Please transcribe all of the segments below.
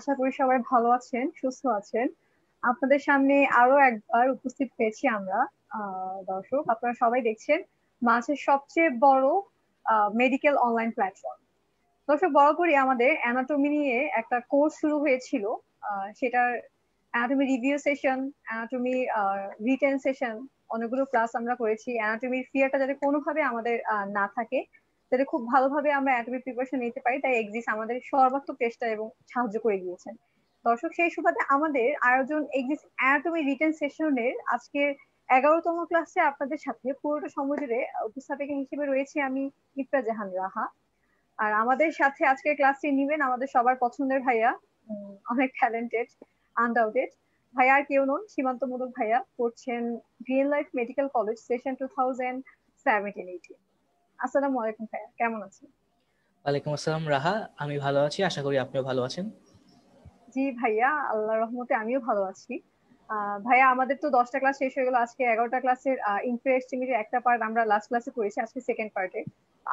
আশা করি সবাই ভালো আছেন সুস্থ আছেন আপনাদের সামনে আরো একবার উপস্থিত হয়েছি আমরা দর্শক আপনারা সবাই দেখছেন মাছের সবচেয়ে বড় মেডিকেল অনলাইন প্ল্যাটফর্ম দর্শক করি আমাদের অ্যানাটমি নিয়ে একটা কোর্স শুরু হয়েছিল সেটার anatomy review session anatomy written session অনেকগুলো ক্লাস আমরা করেছি অ্যানাটমির ফিয়ারটা যাতে কোনোভাবে আমাদের না থাকে যাতে খুব ভালোভাবে আমরা অ্যাটমি প্রিপারেশন নিতে পারি তাই এক্সিস আমাদের সর্বাত্মক চেষ্টা এবং সাহায্য করে গিয়েছেন দর্শক সেই সুবাদে আমাদের আয়োজন এক্সিস অ্যাটমি রিটেন সেশনের আজকের এগারোতম ক্লাসে আপনাদের সাথে পুরোটা সময় জুড়ে উপস্থাপিকা হিসেবে রয়েছে আমি ইফরা জাহান রাহা আর আমাদের সাথে আজকের ক্লাসটি নিবেন আমাদের সবার পছন্দের ভাইয়া অনেক ট্যালেন্টেড আনডাউটেড ভাইয়া আর কেউ নন সীমান্তমূলক ভাইয়া পড়ছেন Green Life Medical College session two thousand seventeen eighteen আসসালামু আলাইকুম ভাইয়া কেমন আছেন ওয়ালাইকুম আসসালাম রাহা আমি ভালো আছি আশা করি আপনিও ভালো আছেন জি ভাইয়া আল্লাহ রহমতে আমিও ভালো আছি ভাইয়া আমাদের তো দশটা ক্লাস শেষ হয়ে গেল আজকে এগারোটা ক্লাসের ইন্টারেস্টিমিটির একটা পার্ট আমরা লাস্ট ক্লাসে করেছি আজকে সেকেন্ড পার্টে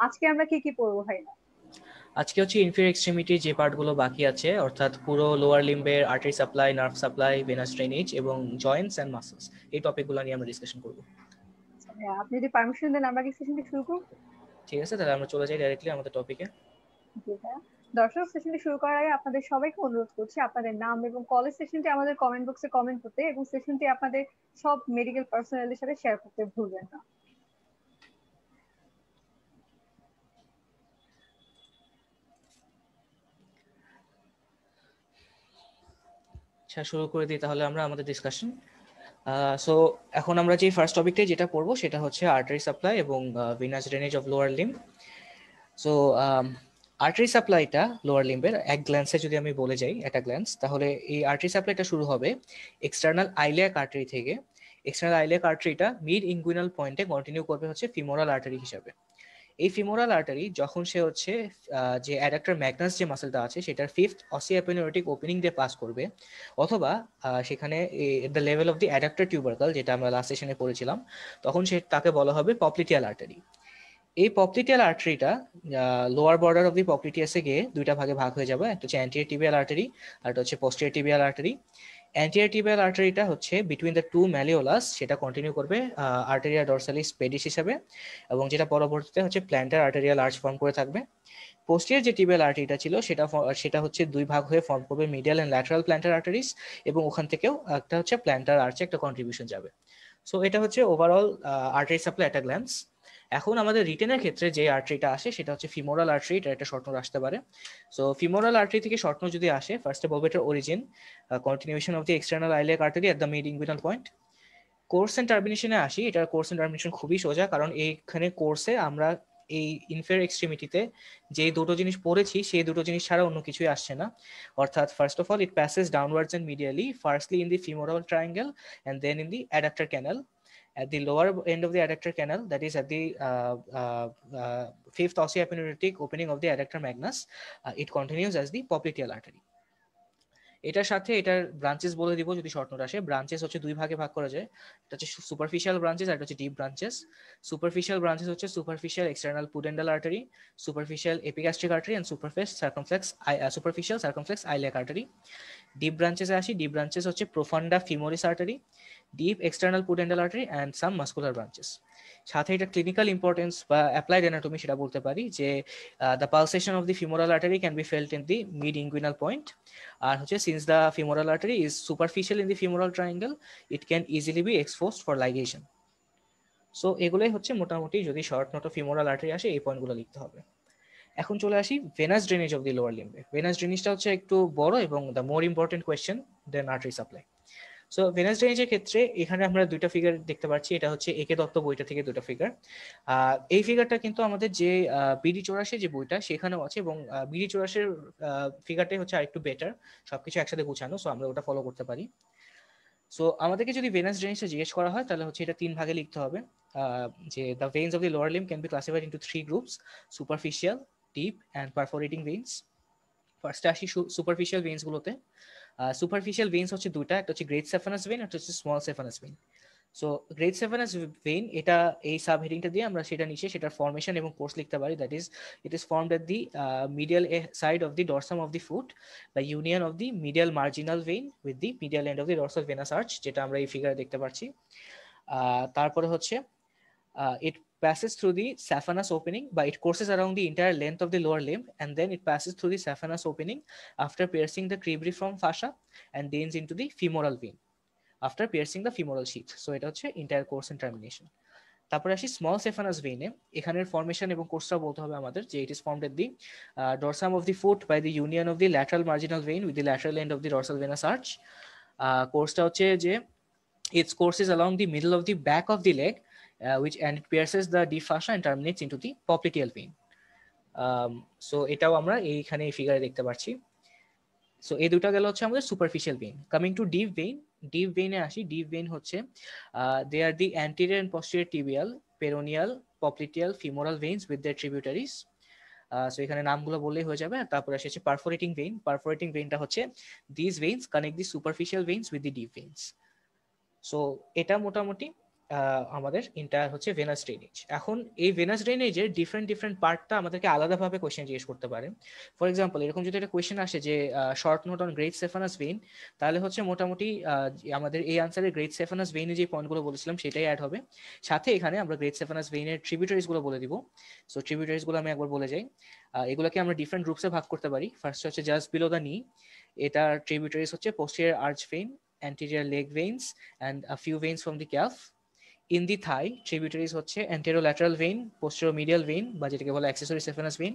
আজকে আমরা কি কি পড়বো ভাইয়া আজকে হচ্ছে ইনফিরিয়র এক্সট্রিমিটি যে পার্টগুলো বাকি আছে অর্থাৎ পুরো লোয়ার লিম্বের artery supply nerve supply venous drainage এবং জয়েন্টস এন্ড মাসলস এই টপিকগুলো নিয়ে আমরা ডিসকাশন করব আচ্ছা আপনি যদি পারমিশন দেন আমরা কি সেশনটি শুরু করব ঠিক আছে তাহলে আমরা চলে যাই डायरेक्टली আমাদের টপিকে দর্শক সেশনটি শুরু করার আগে আপনাদের সবাইকে অনুরোধ করছি আপনাদের নাম এবং কলেজ সেশনটি আমাদের কমেন্ট বক্সে কমেন্ট করতে এবং সেশনটি আপনাদের সব মেডিকেল পার্সোনালদের সাথে শেয়ার করতে ভুলবেন না আচ্ছা শুরু করে দিই তাহলে আমরা আমাদের ডিসকাশন সো এখন আমরা যে ফার্স্ট টপিকটা যেটা করব সেটা হচ্ছে আর্টারি সাপ্লাই এবং venous drainage of lower limb so artery সাপ্লাইটা লোয়ার লিম্বের এক গ্ল্যান্সে যদি আমি বলে যাই একটা গ্ল্যান্স তাহলে এই আর্টারি সাপ্লাইটা শুরু হবে এক্সটার্নাল আইলিয়াক আর্টারি থেকে এক্সটার্নাল আইলিয়াক আর্টারিটা মিড ইঙ্গুইনাল পয়েন্টে কন্টিনিউ করবে হচ্ছে ফিমোরাল আর্টারি হিসাবে এই ফিমোরাল আর্টারি যখন সে হচ্ছে যে অ্যাডাক্টর ম্যাগনাস যে মাসেলটা আছে সেটার ফিফথ অসিয়াপেনোটিক ওপেনিং দিয়ে পাস করবে অথবা সেখানে the level of the adductor tubercle যেটা আমরা লাস্ট সেশনে পড়েছিলাম তখন সে তাকে বলা হবে পপলিটিয়াল আর্টারি এই পপলিটিয়াল আর্টারিটা লোয়ার বর্ডার অফ দি পপলিটিয়াসে গিয়ে দুইটা ভাগে ভাগ হয়ে যাবে একটা হচ্ছে অ্যান্টিয়ার টিবিয়াল আর্টারি আর একটা হচ্ছে posterior tibial artery anterior tibial আর্টারিটা হচ্ছে বিটুইন দ্য টু ম্যালিওলাস সেটা কন্টিনিউ করবে আর্টেরিয়া ডরসালি স্পেডিস হিসাবে এবং যেটা পরবর্তীতে হচ্ছে প্ল্যান্টার আর্টেরিয়াল আর্চ ফর্ম করে থাকবে পোস্টিয়ার যে টিবিয়াল আর্টারিটা ছিল সেটা সেটা হচ্ছে দুই ভাগ হয়ে ফর্ম করবে medial and lateral plantar arteries এবং ওখান থেকেও একটা হচ্ছে প্ল্যান্টার আর্চে একটা কন্ট্রিবিউশন যাবে সো এটা হচ্ছে ওভারঅল আর্টারি সাপ্লাই একটা গ্ল্যান্স এখন আমাদের রিটেনের ক্ষেত্রে যে আর্টারিটা আসে সেটা হচ্ছে ফিমোরাল আর্টারি এটা একটা শর্টনোট আসতে পারে সো ফিমোরাল আর্টারি থেকে শর্টনোট যদি আসে ফার্স্ট অফ অল এটার origin continuation of the external iliac artery at the mid inguinal point course and টার্মিনেশনে আসি এটার কোর্স এন্ড টার্মিনেশন খুবই সোজা কারণ এইখানে কোর্সে আমরা এই ইনফের এক্সট্রিমিটিতে যে দুটো জিনিস পড়েছি সেই দুটো জিনিস ছাড়া অন্য কিছুই আসছে না অর্থাৎ first of all it passes downwards and medially firstly in the femoral triangle and then in the adductor canal at the lower end of the adductor canal, that is at the uh, uh, uh, fifth osteoappenuritic opening of the adductor magnus, uh, it continues as the popliteal artery. এটার সাথে এটার branches বলে দিব যদি short note আসে branches হচ্ছে দুই ভাগে ভাগ করা যায় এটা হচ্ছে সুপারফিশিয়াল ব্রাঞ্চেস আর এটা হচ্ছে ডিপ ব্রাঞ্চেস সুপারফিশিয়াল ব্রাঞ্চেস হচ্ছে superficial external pudendal artery superficial epigastric artery and superficial circumflex superficial circumflex iliac artery deep ব্রাঞ্চেসে আসি ডিপ ব্রাঞ্চেস হচ্ছে profunda femoris artery deep external pudendal artery and some muscular branches সাথে এটা clinical importance বা applied anatomy সেটা বলতে পারি যে the pulsation of the femoral artery can be felt in the mid inguinal point আর হচ্ছে since the femoral artery is superficial in the femoral triangle it can easily be expose for ligation so এগুলোই হচ্ছে মোটামুটি যদি short note femoral artery আসে এই পয়েন্টগুলো লিখতে হবে এখন চলে আসি venous drainage of the lower লিম্বে ভেনাস ড্রেনেজটা হচ্ছে একটু বড় এবং the more important question then artery supply so venous ড্রেনেজের ক্ষেত্রে এখানে আমরা দুইটা ফিগার দেখতে পাচ্ছি এটা হচ্ছে একে দত্ত বইটা থেকে দুটো ফিগার এই ফিগারটা কিন্তু আমাদের যে বিডি চৌরাশে যে বইটা সেখানেও আছে এবং বিডি চৌরাশের ফিগারটাই হচ্ছে আরেকটু বেটার সবকিছু একসাথে গুছানো সো আমরা ওটা ফলো করতে পারি সো আমাদেরকে যদি ভেনাস ড্রেনেজটা জিজ্ঞেস করা হয় তাহলে হচ্ছে এটা তিন ভাগে লিখতে হবে যে the veins of the lower limb can be classified into three groups superficial deep and perforating veins ফার্স্টে আসি সুপারফিশিয়াল ভেন্সগুলোতে গুলোতে সুপারফিশিয়াল ভেইনস হচ্ছে দুটা একটা হচ্ছে গ্রেট সেফানাস ভেন একটা হচ্ছে small saphenous vein so great saphenous vein এটা এই সাব হেডিংটা দিয়ে আমরা সেটা নিচে সেটার ফর্মেশন এবং কোর্স লিখতে পারি that is it is formed at the medial side of the dorsum of the foot বা union of the medial marginal vein with the medial end of the dorsal venous arch যেটা আমরা এই ফিগারে দেখতে পারছি তারপরে হচ্ছে ইট passes through the saphenous opening, but it courses around the entire length of the lower limb, and then it passes through the saphenous opening after piercing the from fascia and then into the femoral vein after piercing the femoral sheath. So it is entire course and termination. তারপরে আসি small সেফানাস ভেইনে এখানের formation এবং কোর্সটা বলতে হবে আমাদের যে it is formed at the dorsum of the foot by the union of the lateral marginal vein with the lateral end of the dorsal venous arch কোর্সটা হচ্ছে যে it's course is along the middle of the back of the leg uh, which and it pierces the deep fascia and terminates into the popliteal vein so um, এটাও আমরা এইখানে এই ফিগারে দেখতে পাচ্ছি so এই দুটা গেল হচ্ছে আমাদের superficial vein coming to deep vein deep ভেইনে আসি ডিপ ভেইন হচ্ছে they are the anterior and posterior tibial peroneal popliteal femoral veins with the tributaries so এখানে নামগুলো বললেই হয়ে যাবে তারপরে আসে হচ্ছে পারফোরেটিং ভেইন পারফোরেটিং ভেইনটা হচ্ছে this veins connect the superficial veins with the deep veins so এটা মোটামুটি আমাদের ইন্টার হচ্ছে ভেনাস ড্রেনেজ এখন এই ভেনাস ড্রেনেজের ডিফারেন্ট ডিফারেন্ট পার্টটা আমাদেরকে আলাদাভাবে কোয়েশ্চেন জিজ্ঞেস করতে পারে ফর এক্সাম্পল এরকম যদি একটা কোয়েশ্চেন আসে যে short note on great saphenous vein তাহলে হচ্ছে মোটামুটি আমাদের এই আনসারে গ্রেট সেফানাস ভেইনে যে পয়েন্টগুলো বলেছিলাম সেটাই অ্যাড হবে সাথে এখানে আমরা গ্রেট সেফানাস ভেইনের ট্রিবিউটারিজগুলো বলে দিব সো ট্রিবিউটারিজগুলো আমি একবার বলে যাই এগুলোকে আমরা ডিফারেন্ট গ্রুপসে ভাগ করতে পারি ফার্স্ট হচ্ছে জাস্ট বিলো দ্য নি এটার ট্রিবিউটারিজ হচ্ছে posterior arch vein anterior leg veins and a few veins from the calf in the thigh tributaries হচ্ছে anterolateral vein posteromedial vein বা যেটাকে বলে অ্যাক্সেসরি সেফেনাস ভেইন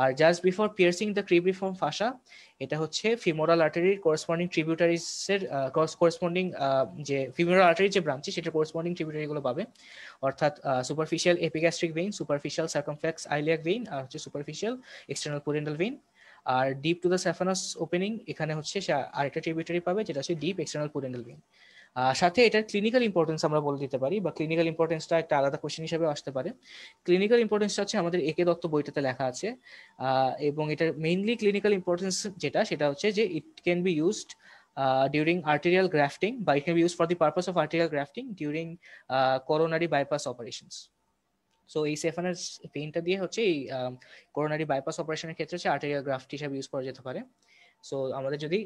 আর just before piercing the cribriform fascia এটা হচ্ছে femoral আর্টারির corresponding ট্রিবিউটারিসের corresponding যে ফিমোরাল আর্টারির যে ব্রাঞ্চ সেটা করসপন্ডিং ট্রিবিউটারিগুলো পাবে অর্থাৎ superficial epigastric vein superficial circumflex iliac vein আর হচ্ছে সুপারফিশিয়াল এক্সটার্নাল কোরিয়েন্ডাল ভেইন আর deep to the saphenous opening এখানে হচ্ছে সে আরেকটা ট্রিবিউটারি পাবে যেটা হচ্ছে ডিপ এক্সটার্নাল কোরিয়েন্ডাল ভেইন সাথে এটার ক্লিনিক্যাল ইম্পর্টেন্স আমরা বলে দিতে পারি বা ক্লিনিক্যাল ইম্পর্টেন্সটা একটা আলাদা কোশ্চেন হিসেবে আসতে পারে ক্লিনিক্যাল ইম্পর্টেন্সটা হচ্ছে আমাদের একে দত্ত বইটাতে লেখা আছে এবং এটার মেইনলি ক্লিনিক্যাল ইম্পর্টেন্স যেটা সেটা হচ্ছে যে it can be used during arterial grafting বা it can be use for the purpose of arterial grafting during coronary bypass coronary so এই সেফানের পেইনটা দিয়ে হচ্ছে এই করোনারি বাইপাস অপারেশনের ক্ষেত্রে হচ্ছে আর্টেরিয়াল গ্রাফট হিসাবে ইউজ করা যেতে পারে সো আমাদের যদি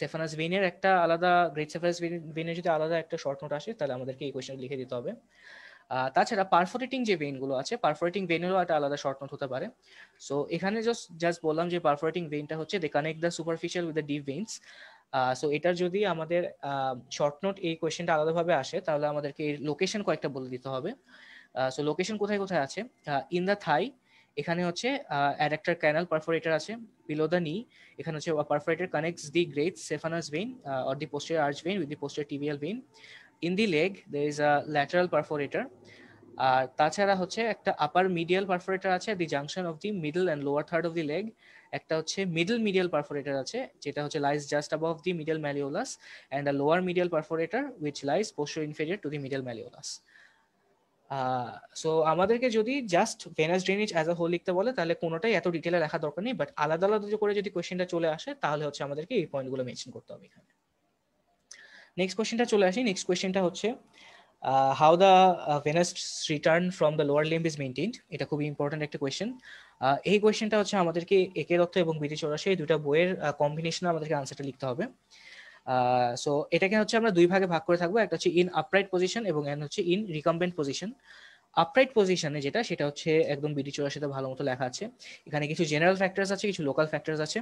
সেফানাস বেনের একটা আলাদা গ্রেট সেফানাস বেনের যদি আলাদা একটা শর্ট নোট আসে তাহলে আমাদেরকে এই কোয়েশ্চেন লিখে দিতে হবে তাছাড়া পারফোরেটিং যে ভেইনগুলো আছে পারফোরেটিং ভেইনেরও একটা আলাদা শর্ট নোট হতে পারে সো এখানে জাস্ট জাস্ট বললাম যে পারফোরেটিং ভেইনটা হচ্ছে they connect the superficial with the deep veins so এটার যদি আমাদের শর্ট নোট এই কোয়েশ্চেনটা আলাদাভাবে আসে তাহলে আমাদেরকে লোকেশন কয়েকটা বলে দিতে হবে সো লোকেশন কোথায় কোথায় আছে ইন দ্য থাই এখানে হচ্ছে অ্যাডাক্টার ক্যানাল পারফোরেটর আছে বিলো দ্য নি এখানে হচ্ছে perforator connects the great saphenous vein or the posterior arch vein with the posterior tibial vein in the leg they is a lateral perforator আর তাছাড়া হচ্ছে একটা upper medial perforator আছে the junction of the middle and lower third of the leg একটা হচ্ছে middle medial perforator আছে যেটা হচ্ছে lies just above the middle ম্যালিওলাস and a lower medial perforator which lies posteroinferior to the middle malleolus so আমাদেরকে যদি just venous drainage as a whole লিখতে বলে তাহলে কোনোটাই এত ডিটেলে লেখা দরকার নেই বাট আলাদা আলাদা করে যদি কোয়েশ্চেনটা চলে আসে তাহলে হচ্ছে আমাদেরকে এই পয়েন্টগুলো মেনশন করতে হবে এখানে নেক্সট কোয়েশ্চেনটা চলে আসি নেক্সট কোয়েশ্চেনটা হচ্ছে how the venous return from the lower limb is maintained এটা খুবই ইম্পর্টেন্ট একটা কোয়েশ্চেন এই কোয়েশ্চেনটা হচ্ছে আমাদেরকে একে দত্ত এবং বিটি চৌরাশি এই দুটা বইয়ের কম্বিনেশনে আমাদেরকে আনসারটা লিখতে হবে সো এটাকে হচ্ছে আমরা দুই ভাগে ভাগ করে থাকবো একটা হচ্ছে ইন আপরাইট পজিশন এবং অ্যান হচ্ছে ইন রিকম্বেন্ট পজিশন আপরাইট পজিশনে যেটা সেটা হচ্ছে একদম বিডি চোরার সাথে ভালো মতো লেখা আছে এখানে কিছু জেনারেল ফ্যাক্টরস আছে কিছু লোকাল ফ্যাক্টরস আছে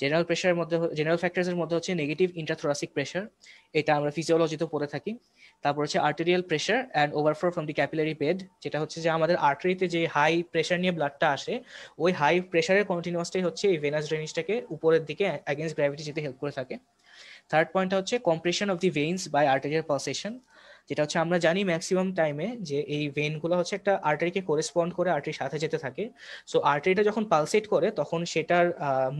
জেনারেল প্রেশারের মধ্যে জেনারেল ফ্যাক্টরসের মধ্যে হচ্ছে নেগেটিভ ইন্ট্রাথোরাসিক প্রেশার এটা আমরা ফিজিওলজিতে পড়ে থাকি তারপর হচ্ছে arterial pressure and overflow from the capillary bed যেটা হচ্ছে যে আমাদের আর্টারিতে যে হাই প্রেশার নিয়ে ব্লাডটা আসে ওই হাই প্রেশারের কন্টিনিউয়াসটাই হচ্ছে এই ভেনাস ড্রেনেজটাকে উপরের দিকে অ্যাগেন্স্ট গ্র্যাভিটি যেতে হেল্প করে থাকে থার্ড পয়েন্টটা হচ্ছে compression of the veins by arterial pulsation যেটা হচ্ছে আমরা জানি ম্যাক্সিমাম টাইমে যে এই ভেনগুলো হচ্ছে একটা আর্টারিকে করেসপন্ড করে আর্টারির সাথে যেতে থাকে সো আর্টারিটা যখন পালসেট করে তখন সেটার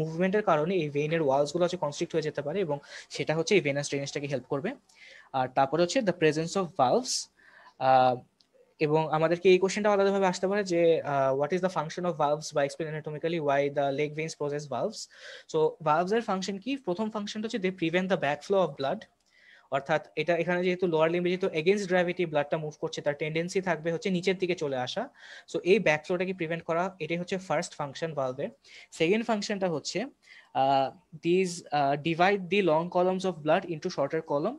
মুভমেন্টের কারণে এই ভেনের ওয়ালসগুলো হচ্ছে কনস্ট্রিক্ট হয়ে যেতে পারে এবং সেটা হচ্ছে এই ভেনাস ড্রেনেজটাকে হেল্প করবে আর তারপরে হচ্ছে দ্য প্রেজেন্স অফ ভালভস এবং আমাদেরকে এই কোশ্চেনটা আলাদাভাবে আসতে পারে যে what is the function of valves বা explain anatomically why the leg veins possess valves so valves এর ফাংশন কি প্রথম ফাংশনটা হচ্ছে they prevent the back flow of blood অর্থাৎ এটা এখানে যেহেতু লোয়ার লিম্বে যেহেতু এগেনস্ট গ্র্যাভিটি ব্লাডটা মুভ করছে তার টেন্ডেন্সি থাকবে হচ্ছে নিচের দিকে চলে আসা সো এই ব্যাক ফ্লোটাকে প্রিভেন্ট করা এটাই হচ্ছে ফার্স্ট ফাংশন ভালভের সেকেন্ড ফাংশনটা হচ্ছে these divide the long columns of blood into shorter column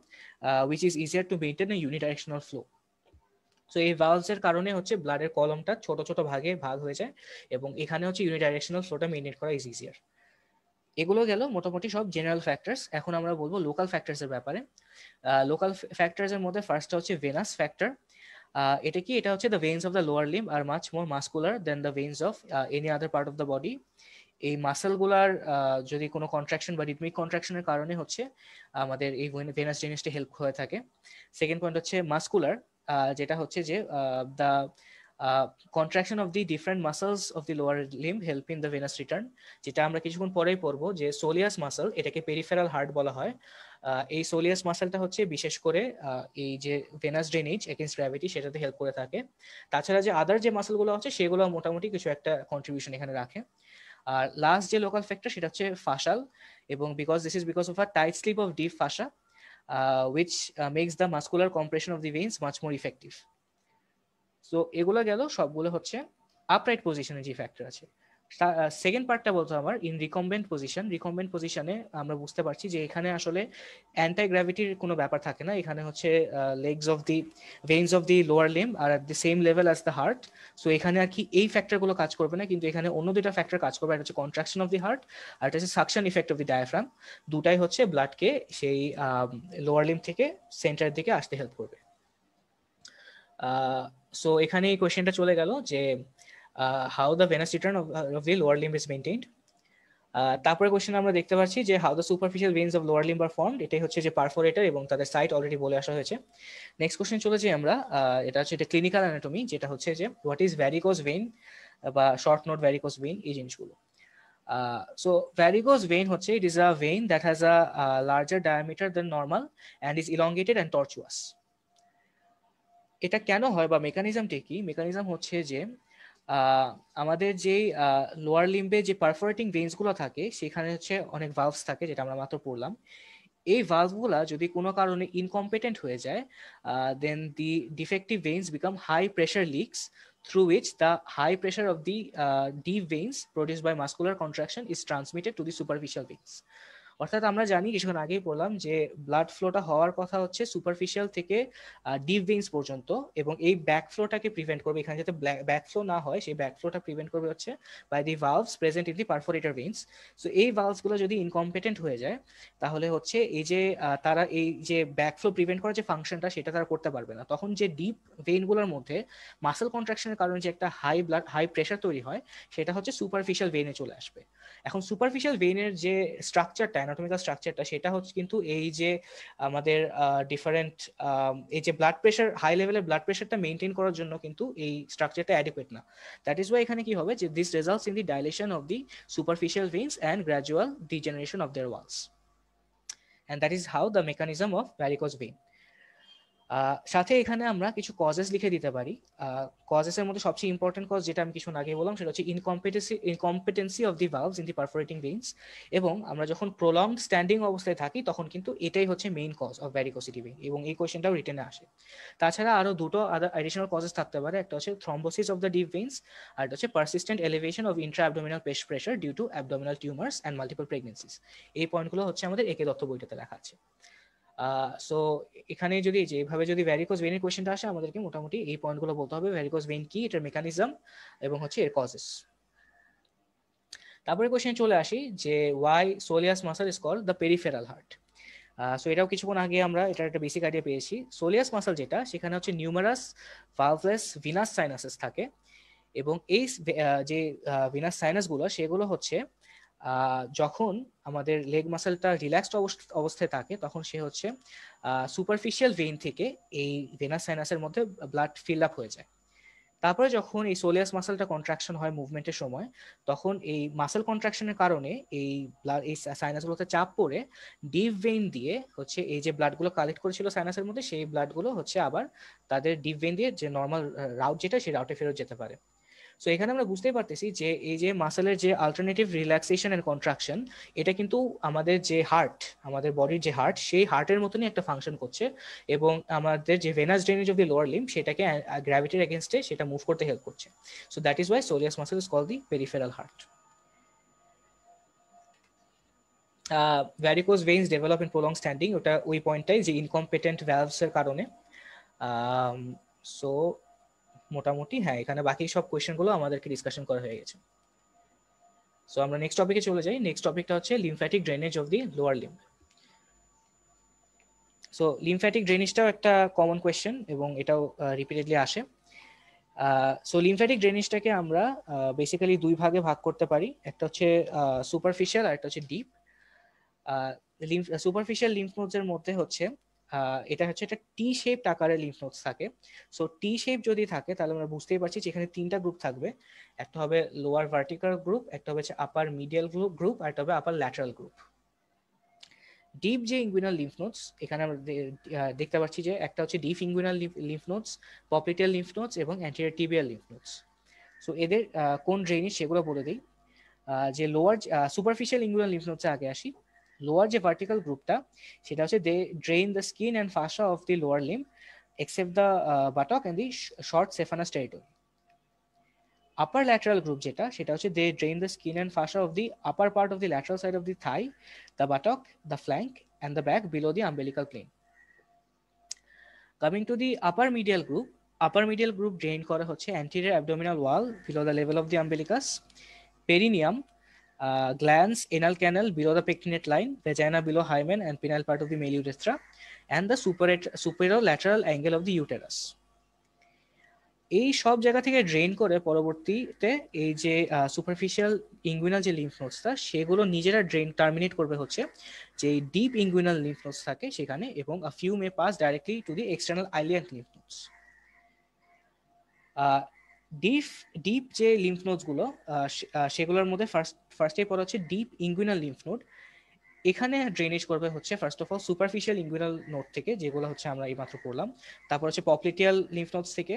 which is easier to maintain a unidirectional flow so এই ভালভসের কারণে হচ্ছে ব্লাডের কলমটা ছোট ছোট ভাগে ভাগ হয়ে যায় এবং এখানে হচ্ছে ইউনিডাইরেকশনাল ফ্লোটা মেনটেন করা ইজ ইজিয়ার এগুলো গেল মোটামুটি সব জেনারেল ফ্যাক্টরস এখন আমরা বলবো লোকাল ফ্যাক্টরসের ব্যাপারে লোকাল ফ্যাক্টরসের মধ্যে ফার্স্টটা হচ্ছে ভেনাস ফ্যাক্টর এটা কি এটা হচ্ছে the veins of the lower limb are much more muscular than the veins of any other part of the body এই মাসেলগুলার যদি কোনো কন্ট্রাকশন বা রিদমিক কন্ট্রাকশনের কারণে হচ্ছে আমাদের এই ভেনাস জিনিসটা হেল্প হয়ে থাকে সেকেন্ড পয়েন্ট হচ্ছে মাস্কুলার যেটা হচ্ছে যে the contraction of the different muscles of the lower limb help in the venous return যেটা আমরা কিছুক্ষণ পরেই পড়বো যে সোলিয়াস মাসল এটাকে পেরিফেরাল হার্ট বলা হয় এই সোলিয়াস মাসেলটা হচ্ছে বিশেষ করে এই যে ভেনাস ড্রেনেজ এগেনস্ট গ্র্যাভিটি সেটাতে হেল্প করে থাকে তাছাড়া যে আদার যে মাসেলগুলো আছে সেগুলো মোটামুটি কিছু একটা কন্ট্রিবিউশন এখানে রাখে আর লাস্ট যে লোকাল ফ্যাক্টর সেটা হচ্ছে ফাসাল এবং because this is because of a tight sleeve of deep fascia which makes the muscular compression of the veins much more effective so এগুলো গেল সবগুলো হচ্ছে আপরাইট পজিশনে যে ফ্যাক্টর আছে সেকেন্ড পার্টটা বলতো আমার ইন রিকম্বেন্ট পজিশন রিকম্বেন্ট পজিশনে আমরা বুঝতে পারছি যে এখানে আসলে অ্যান্টাই গ্র্যাভিটির কোনো ব্যাপার থাকে না এখানে হচ্ছে legs of the veins of the lower limb are at the same level as the heart so এখানে আর কি এই ফ্যাক্টরগুলো কাজ করবে না কিন্তু এখানে অন্য দুটা ফ্যাক্টর কাজ করবে একটা হচ্ছে কন্ট্রাকশন অফ দি হার্ট আর একটা হচ্ছে suction effect of the diaphragm দুটাই হচ্ছে ব্লাডকে সেই লোয়ার লিম থেকে সেন্টারের দিকে আসতে হেল্প করবে সো এখানে এই কোয়েশ্চেনটা চলে গেল যে how the venous return of the lower limb is maintained তারপরে কোশ্চেন আমরা দেখতে পাচ্ছি যে how the superficial veins of lower লিম্বার ফর্ম এটাই হচ্ছে যে পারফোরেটর এবং তাদের সাইট অলরেডি বলে আসা হয়েছে নেক্সট কোশ্চেন চলে যাই আমরা এটা হচ্ছে এটা ক্লিনিক্যাল অ্যানাটমি যেটা হচ্ছে যে হোয়াট ইজ ভ্যারিকোজ ভেন বা শর্ট নোট ভ্যারিকোজ ভেন এই জিনিসগুলো so varicose vein হচ্ছে it is a vein that has a, a larger diameter than normal and is elongated and এটা কেন হয় বা মেকানিজমটা কি মেকানিজম হচ্ছে যে আমাদের যেই লোয়ার লিম্বে যে পারফরেটিং ভেন্স গুলো থাকে সেখানে হচ্ছে অনেক ভালভস থাকে যেটা আমরা মাত্র পড়লাম এই ভালভগুলা যদি কোনো কারণে ইনকম্পিটেন্ট হয়ে যায় then the defective veins become high pressure leaks through which the high pressure of the deep veins produce by muscular contraction is transmitted to the superficial veins অর্থাৎ আমরা জানি কিছুক্ষণ আগেই বললাম যে ব্লাড ফ্লোটা হওয়ার কথা হচ্ছে সুপারফিশিয়াল থেকে ডিপ ভেইনস পর্যন্ত এবং এই ব্যাক ফ্লোটাকে প্রিভেন্ট করবে এখানে যাতে ব্যাক ফ্লো না হয় সেই ব্যাক ফ্লোটা প্রিভেন্ট করবে হচ্ছে by the valves present in the perforator veins so এই ভালভসগুলো যদি ইনকম্পিটেন্ট হয়ে যায় তাহলে হচ্ছে এই যে তারা এই যে ব্যাক ফ্লো প্রিভেন্ট করার যে ফাংশনটা সেটা তারা করতে পারবে না তখন যে ডিপ ভেইনগুলোর মধ্যে মাসেল কন্ট্রাকশনের কারণে যে একটা হাই ব্লাড হাই প্রেশার তৈরি হয় সেটা হচ্ছে সুপারফিশিয়াল ভেইনে চলে আসবে এখন সুপারফিশিয়াল ভেইনের যে স্ট্রাকচারটা অ্যানাটমিক্যাল স্ট্রাকচারটা সেটা হচ্ছে কিন্তু এই যে আমাদের ডিফারেন্ট এই যে ব্লাড প্রেশার হাই লেভেলের ব্লাড প্রেশারটা মেনটেন করার জন্য কিন্তু এই স্ট্রাকচারটা অ্যাডিকুয়েট না দ্যাট ইজ ওয়াই এখানে কি হবে যে this results in the dilation of the superficial veins and gradual degeneration of their walls and that is how the mechanism of varicose vein সাথে এখানে আমরা কিছু কজেস লিখে দিতে পারি কজেসের মধ্যে সবচেয়ে ইম্পর্টেন্ট কজ যেটা আমি কিছু আগে বললাম সেটা হচ্ছে incompetency incompetency of the valves in the perforating veins এবং আমরা যখন প্রলং স্ট্যান্ডিং অবস্থায় থাকি তখন কিন্তু এটাই হচ্ছে main cause of varicosity vein এবং এই কোয়েশ্চেনটাও রিটেনে আসে তাছাড়া আরো দুটো আদার অ্যাডিশনাল কজেস থাকতে পারে একটা হচ্ছে thrombosis of the deep veins আর একটা হচ্ছে persistent elevation of intra abdominal paste pressure due to abdominal tumours and multiple pregnancies এই পয়েন্টগুলো হচ্ছে আমাদের একে দত্ত বইটাতে লেখা আছে সো এখানে যদি যেভাবে যদি ভ্যারিকোজ ভেনের কোয়েশ্চেনটা আসে আমাদেরকে মোটামুটি এই পয়েন্টগুলো বলতে হবে ভ্যারিকোজ ভেন কি এটার মেকানিজম এবং হচ্ছে এর কজেস তারপরে কোয়েশ্চেনে চলে আসি যে why soleus muscle is call the peripheral heart so এটাও কিছুক্ষণ আগে আমরা এটার একটা বেসিক আইডিয়া পেয়েছি সোলিয়াস মাসাল যেটা সেখানে হচ্ছে নিউমারাস ভালভলেস ভিনাস সাইনাসেস থাকে এবং এই যে ভিনাস সাইনাসগুলো সেগুলো হচ্ছে যখন আমাদের লেগ মাসেলটা রিল্যাক্সড অবস্থায় থাকে তখন সে হচ্ছে সুপারফিশিয়াল ভেইন থেকে এই ভেনাস সাইনাসের মধ্যে ব্লাড ফিল আপ হয়ে যায় তারপরে যখন এই সোলিয়াস মাসেলটা কন্ট্রাকশন হয় মুভমেন্টের সময় তখন এই মাসেল কন্ট্রাকশনের কারণে এই ব্লাড এই সাইনাসগুলোতে চাপ পড়ে ডিপ ভেইন দিয়ে হচ্ছে এই যে ব্লাডগুলো কালেক্ট করেছিল সাইনাসের মধ্যে সেই ব্লাডগুলো হচ্ছে আবার তাদের ডিপ ভেইন দিয়ে যে নর্মাল রাউট যেটা সেই রাউটে ফেরত যেতে পারে সো এখানে আমরা বুঝতেই পারতেছি যে এই যে মাসেলের যে আলটারনেটিভ রিল্যাক্সেশন অ্যান্ড কন্ট্রাকশন এটা কিন্তু আমাদের যে হার্ট আমাদের বডির যে হার্ট সেই হার্টের মতনই একটা ফাংশন করছে এবং আমাদের যে venous drainage of the lower limb সেটাকে গ্র্যাভিটির এগেনস্টে সেটা মুভ করতে হেল্প করছে so that is why soleus muscle is call the peripheral heart varicose veins develop in prolong standing ওটা ওই পয়েন্টটাই যে ইনকম্পিটেন্ট ভ্যালভসের কারণে সো মোটামুটি হ্যাঁ এখানে বাকি সব কোয়েশ্চেনগুলো আমাদেরকে ডিসকাশন করা হয়ে গেছে সো আমরা নেক্সট টপিকে চলে যাই নেক্সট টপিকটা হচ্ছে lymphatic drainage of the lower limb so lymphatic ড্রেনেজটাও একটা কমন কোয়েশ্চেন এবং এটাও রিপিটেডলি আসে সো লিমফ্যাটিক ড্রেনেজটাকে আমরা বেসিক্যালি দুই ভাগে ভাগ করতে পারি একটা হচ্ছে সুপারফিশিয়াল আর একটা হচ্ছে ডিপ লিম্ফ সুপারফিশিয়াল লিম্ফ নোডসের মধ্যে হচ্ছে এটা হচ্ছে একটা টি শেপ আকারের লিম্ফ নোডস থাকে সো টি শেপ যদি থাকে তাহলে আমরা বুঝতেই পারছি যে এখানে তিনটা গ্রুপ থাকবে একটা হবে লোয়ার ভার্টিক্যাল গ্রুপ একটা হবে আপার মিডিয়াল গ্রুপ আর একটা হবে আপার ল্যাটারাল গ্রুপ ডিপ যে ইঙ্গুইনাল লিম্ফ নোডস এখানে আমরা দেখতে পাচ্ছি যে একটা হচ্ছে deep inguinal lymph nodes popliteal lymph nodes এবং anterior tibial lymph nodes so এদের কোন ড্রেনেজ সেগুলো বলে দিই যে লোয়ার সুপারফিশিয়াল ইঙ্গুইনাল লিম্ফ নোডসে আগে আসি লোয়ার যে ভার্টিক্যাল গ্রুপটা সেটা হচ্ছে they drain the skin and fascia of the lower limb except the buttock and the short saphenous territory upper lateral group যেটা সেটা হচ্ছে they drain the skin and fascia of the upper part of the lateral side of the thigh the buttock the flank and the back below the umbilical plane coming to the upper medial group upper medial group drain করা হচ্ছে anterior abdominal wall below the level of the umbilicus perineum uh, glans, anal canal below the pectinate line, vagina below hymen and penile part of the male urethra, and the superolateral angle of the uterus. এই সব জায়গা থেকে drain করে পরবর্তীতে এই যে superficial uh, inguinal যে lymph নোটসটা সেগুলো নিজেরা ড্রেন টার্মিনেট করবে হচ্ছে যে ডিপ ইঙ্গুইনাল লিম্ফ নোটস থাকে সেখানে এবং a few may pass directly to the external iliac lymph nodes deep deep যে লিম্ফ নোডসগুলো সেগুলোর মধ্যে ফার্স্ট ফার্স্টে পড়া হচ্ছে ডিপ ইঙ্গুইনাল লিম্ফ নোড এখানে ড্রেনেজ করবে হচ্ছে first of all superficial inguinal node থেকে যেগুলো হচ্ছে আমরা এইমাত্র পড়লাম তারপর হচ্ছে পপলিটিয়াল লিম্ফ নোডস থেকে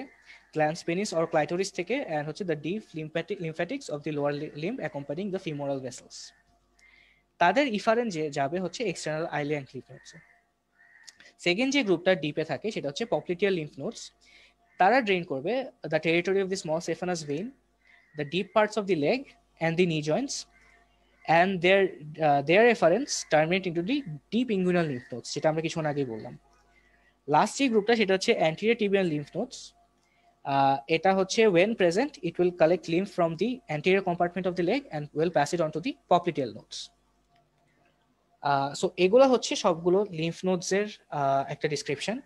গ্ল্যান্স পেনিস অর ক্লাইটোরিস থেকে অ্যান্ড হচ্ছে the deep lymphatic lymphatics of the lower limb accompanying the femoral vessels তাদের ইফারেন্ট যে যাবে হচ্ছে এক্সটার্নাল আইল্যান্ড লিম্ফ নোডসে সেকেন্ড যে গ্রুপটা ডিপে থাকে সেটা হচ্ছে পপলিটিয়াল লিম্ফ নোডস তারা ড্রেন করবে the territory of the small saphenous vein the deep parts of the leg and the knee joints and their their efferents terminate into the deep inguinal lymph nodes যেটা আমরা কিছুক্ষণ আগেই বললাম last যে গ্রুপটা সেটা হচ্ছে অ্যান্টিরিয়ার টিবিয়াল লিম্ফ নোটস এটা হচ্ছে when present it will collect lymph from the anterior compartment of the leg and will pass it on to the popliteal nodes so এগুলো হচ্ছে সবগুলো লিম্ফ নোটসের uh, একটা ডিসক্রিপশন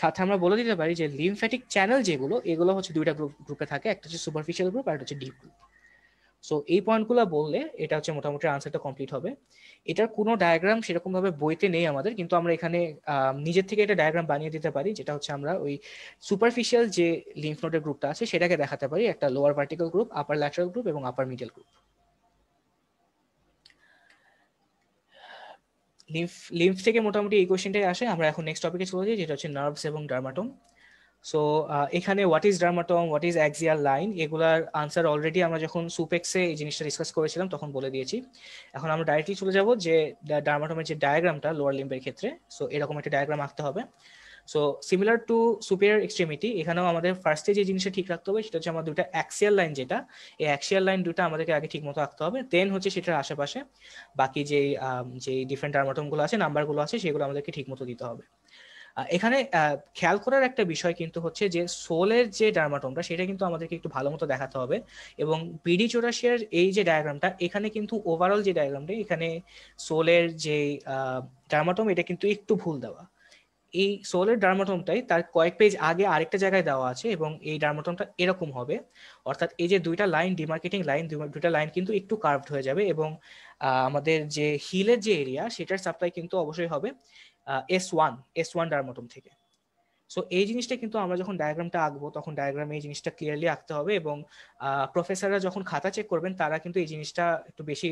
সাথে আমরা বলে দিতে পারি যে লিমফ্যাটিক চ্যানেল যেগুলো এগুলো হচ্ছে দুইটা গ্রুপে থাকে একটা হচ্ছে সুপারফিশিয়াল গ্রুপ আর একটা হচ্ছে ডিপ গ্রুপ সো এই পয়েন্টগুলো বললে এটা হচ্ছে মোটামুটি আনসারটা কমপ্লিট হবে এটার কোনো ডায়াগ্রাম সেরকমভাবে বইতে নেই আমাদের কিন্তু আমরা এখানে নিজের থেকে এটা ডায়াগ্রাম বানিয়ে দিতে পারি যেটা হচ্ছে আমরা ওই সুপারফিশিয়াল যে লিম্ফ নোডের গ্রুপটা আছে সেটাকে দেখাতে পারি একটা lower vertical group upper lateral group এবং upper medial group lymph lymph থেকে মোটামুটি এই কোয়েশ্চেনটাই আসে আমরা এখন নেক্সট টপিকে চলে যাই যেটা হচ্ছে নার্ভস এবং ডার্মাটোম সো এখানে what is dermatome what is axial line এগুলার আনসার অলরেডি আমরা যখন সুপেক্সে এই জিনিসটা ডিসকাস করেছিলাম তখন বলে দিয়েছি এখন আমরা ডাইরেক্টলি চলে যাব যে ডার্মাটমের যে ডায়াগ্রামটা লোয়ার লিম্বের ক্ষেত্রে সো এরকম একটা ডায়াগ্রাম আঁকতে হবে so similar to superior extremity এখানেও আমাদের ফার্স্টে যে জিনিসটা ঠিক রাখতে হবে সেটা হচ্ছে আমার দুটা অ্যাক্সিয়াল লাইন যেটা এই অ্যাক্সিয়াল লাইন দুটা আমাদেরকে আগে ঠিক মতো রাখতে হবে দেন হচ্ছে সেটার আশেপাশে বাকি যে যে ডিফারেন্ট টার্মাটমগুলো আছে নাম্বারগুলো আছে সেগুলো আমাদেরকে ঠিক মতো দিতে হবে এখানে খেয়াল করার একটা বিষয় কিন্তু হচ্ছে যে সোলের যে ডার্মাটোমটা সেটা কিন্তু আমাদেরকে একটু ভালো মতো দেখাতে হবে এবং বিডি চোরাশিয়ার এই যে ডায়াগ্রামটা এখানে কিন্তু ওভারঅল যে ডায়াগ্রামটা এখানে সোলের যে ডার্মাটোম এটা কিন্তু একটু ভুল দেওয়া এই সোলের ডার্মাটমটাই তার কয়েক পেজ আগে আরেকটা জায়গায় দেওয়া আছে এবং এই ডার্মাটমটা এরকম হবে অর্থাৎ এই যে দুইটা লাইন ডিমার্কেটিং লাইন দুইটা লাইন কিন্তু একটু কার্ভড হয়ে যাবে এবং আমাদের যে হিলের যে এরিয়া সেটার সাপ্লাই কিন্তু অবশ্যই হবে S one S one dermatome থেকে সো এই জিনিসটা কিন্তু আমরা যখন ডায়াগ্রামটা আঁকবো তখন ডায়াগ্রামে এই জিনিসটা ক্লিয়ারলি আঁকতে হবে এবং প্রফেসররা যখন খাতা চেক করবেন তারা কিন্তু এই জিনিসটা একটু বেশি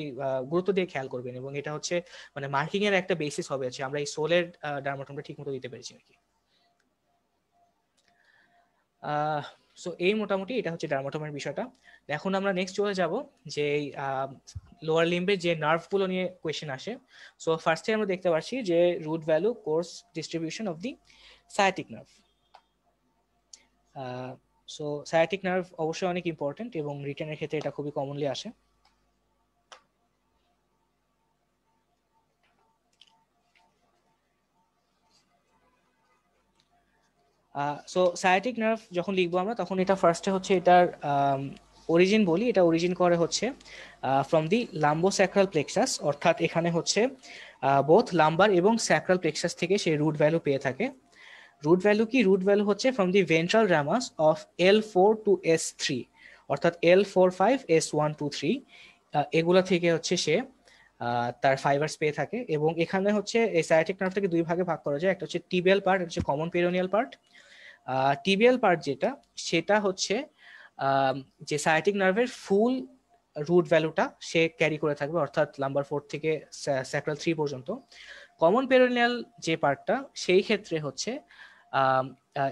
গুরুত্ব দিয়ে খেয়াল করবেন এবং এটা হচ্ছে মানে মার্কিং এর একটা বেসিস হবে আছে আমরা এই সোলের ডার্মাটমটা ঠিক মতো দিতে পেরেছি নাকি সো এই মোটামুটি এটা হচ্ছে ডার্মাটমের বিষয়টা এখন আমরা নেক্সট চলে যাব যে লোয়ার লিম্বের যে নার্ভগুলো নিয়ে কোয়েশ্চেন আসে সো ফার্স্টে আমরা দেখতে পাচ্ছি যে root value course distribution of the sciatic nerve so sciatic nerve অবশ্যই অনেক ইম্পর্টেন্ট এবং রিটার্নের ক্ষেত্রে এটা খুবই কমনলি আসে সো সায়াটিক নার্ভ যখন লিখবো আমরা তখন এটা ফার্স্টে হচ্ছে এটার অরিজিন um, বলি এটা অরিজিন করে হচ্ছে from the lumbosacral plexus অর্থাৎ এখানে হচ্ছে বোথ uh, লাম্বার এবং স্যাক্রাল প্লেক্সাস থেকে সে রুট ভ্যালু পেয়ে থাকে রুট ভ্যালু কি রুট ভ্যালু হচ্ছে from the ventral ramus of L four to S three অর্থাৎ L four five S one two three এগুলো থেকে হচ্ছে সে তার ফাইবার্স পেয়ে থাকে এবং এখানে হচ্ছে এই সায়াটিক নার্ভটাকে দুই ভাগে ভাগ করা যায় একটা হচ্ছে টিবিয়াল পার্ট হচ্ছে common peroneal part tibial part যেটা সেটা হচ্ছে যে সায়াটিক নার্ভের ফুল রুট ভ্যালুটা সে ক্যারি করে থাকবে অর্থাৎ নাম্বার ফোর থেকে স্যাক্রাল থ্রি পর্যন্ত কমন পেরোনিয়াল যে পার্টটা সেই ক্ষেত্রে হচ্ছে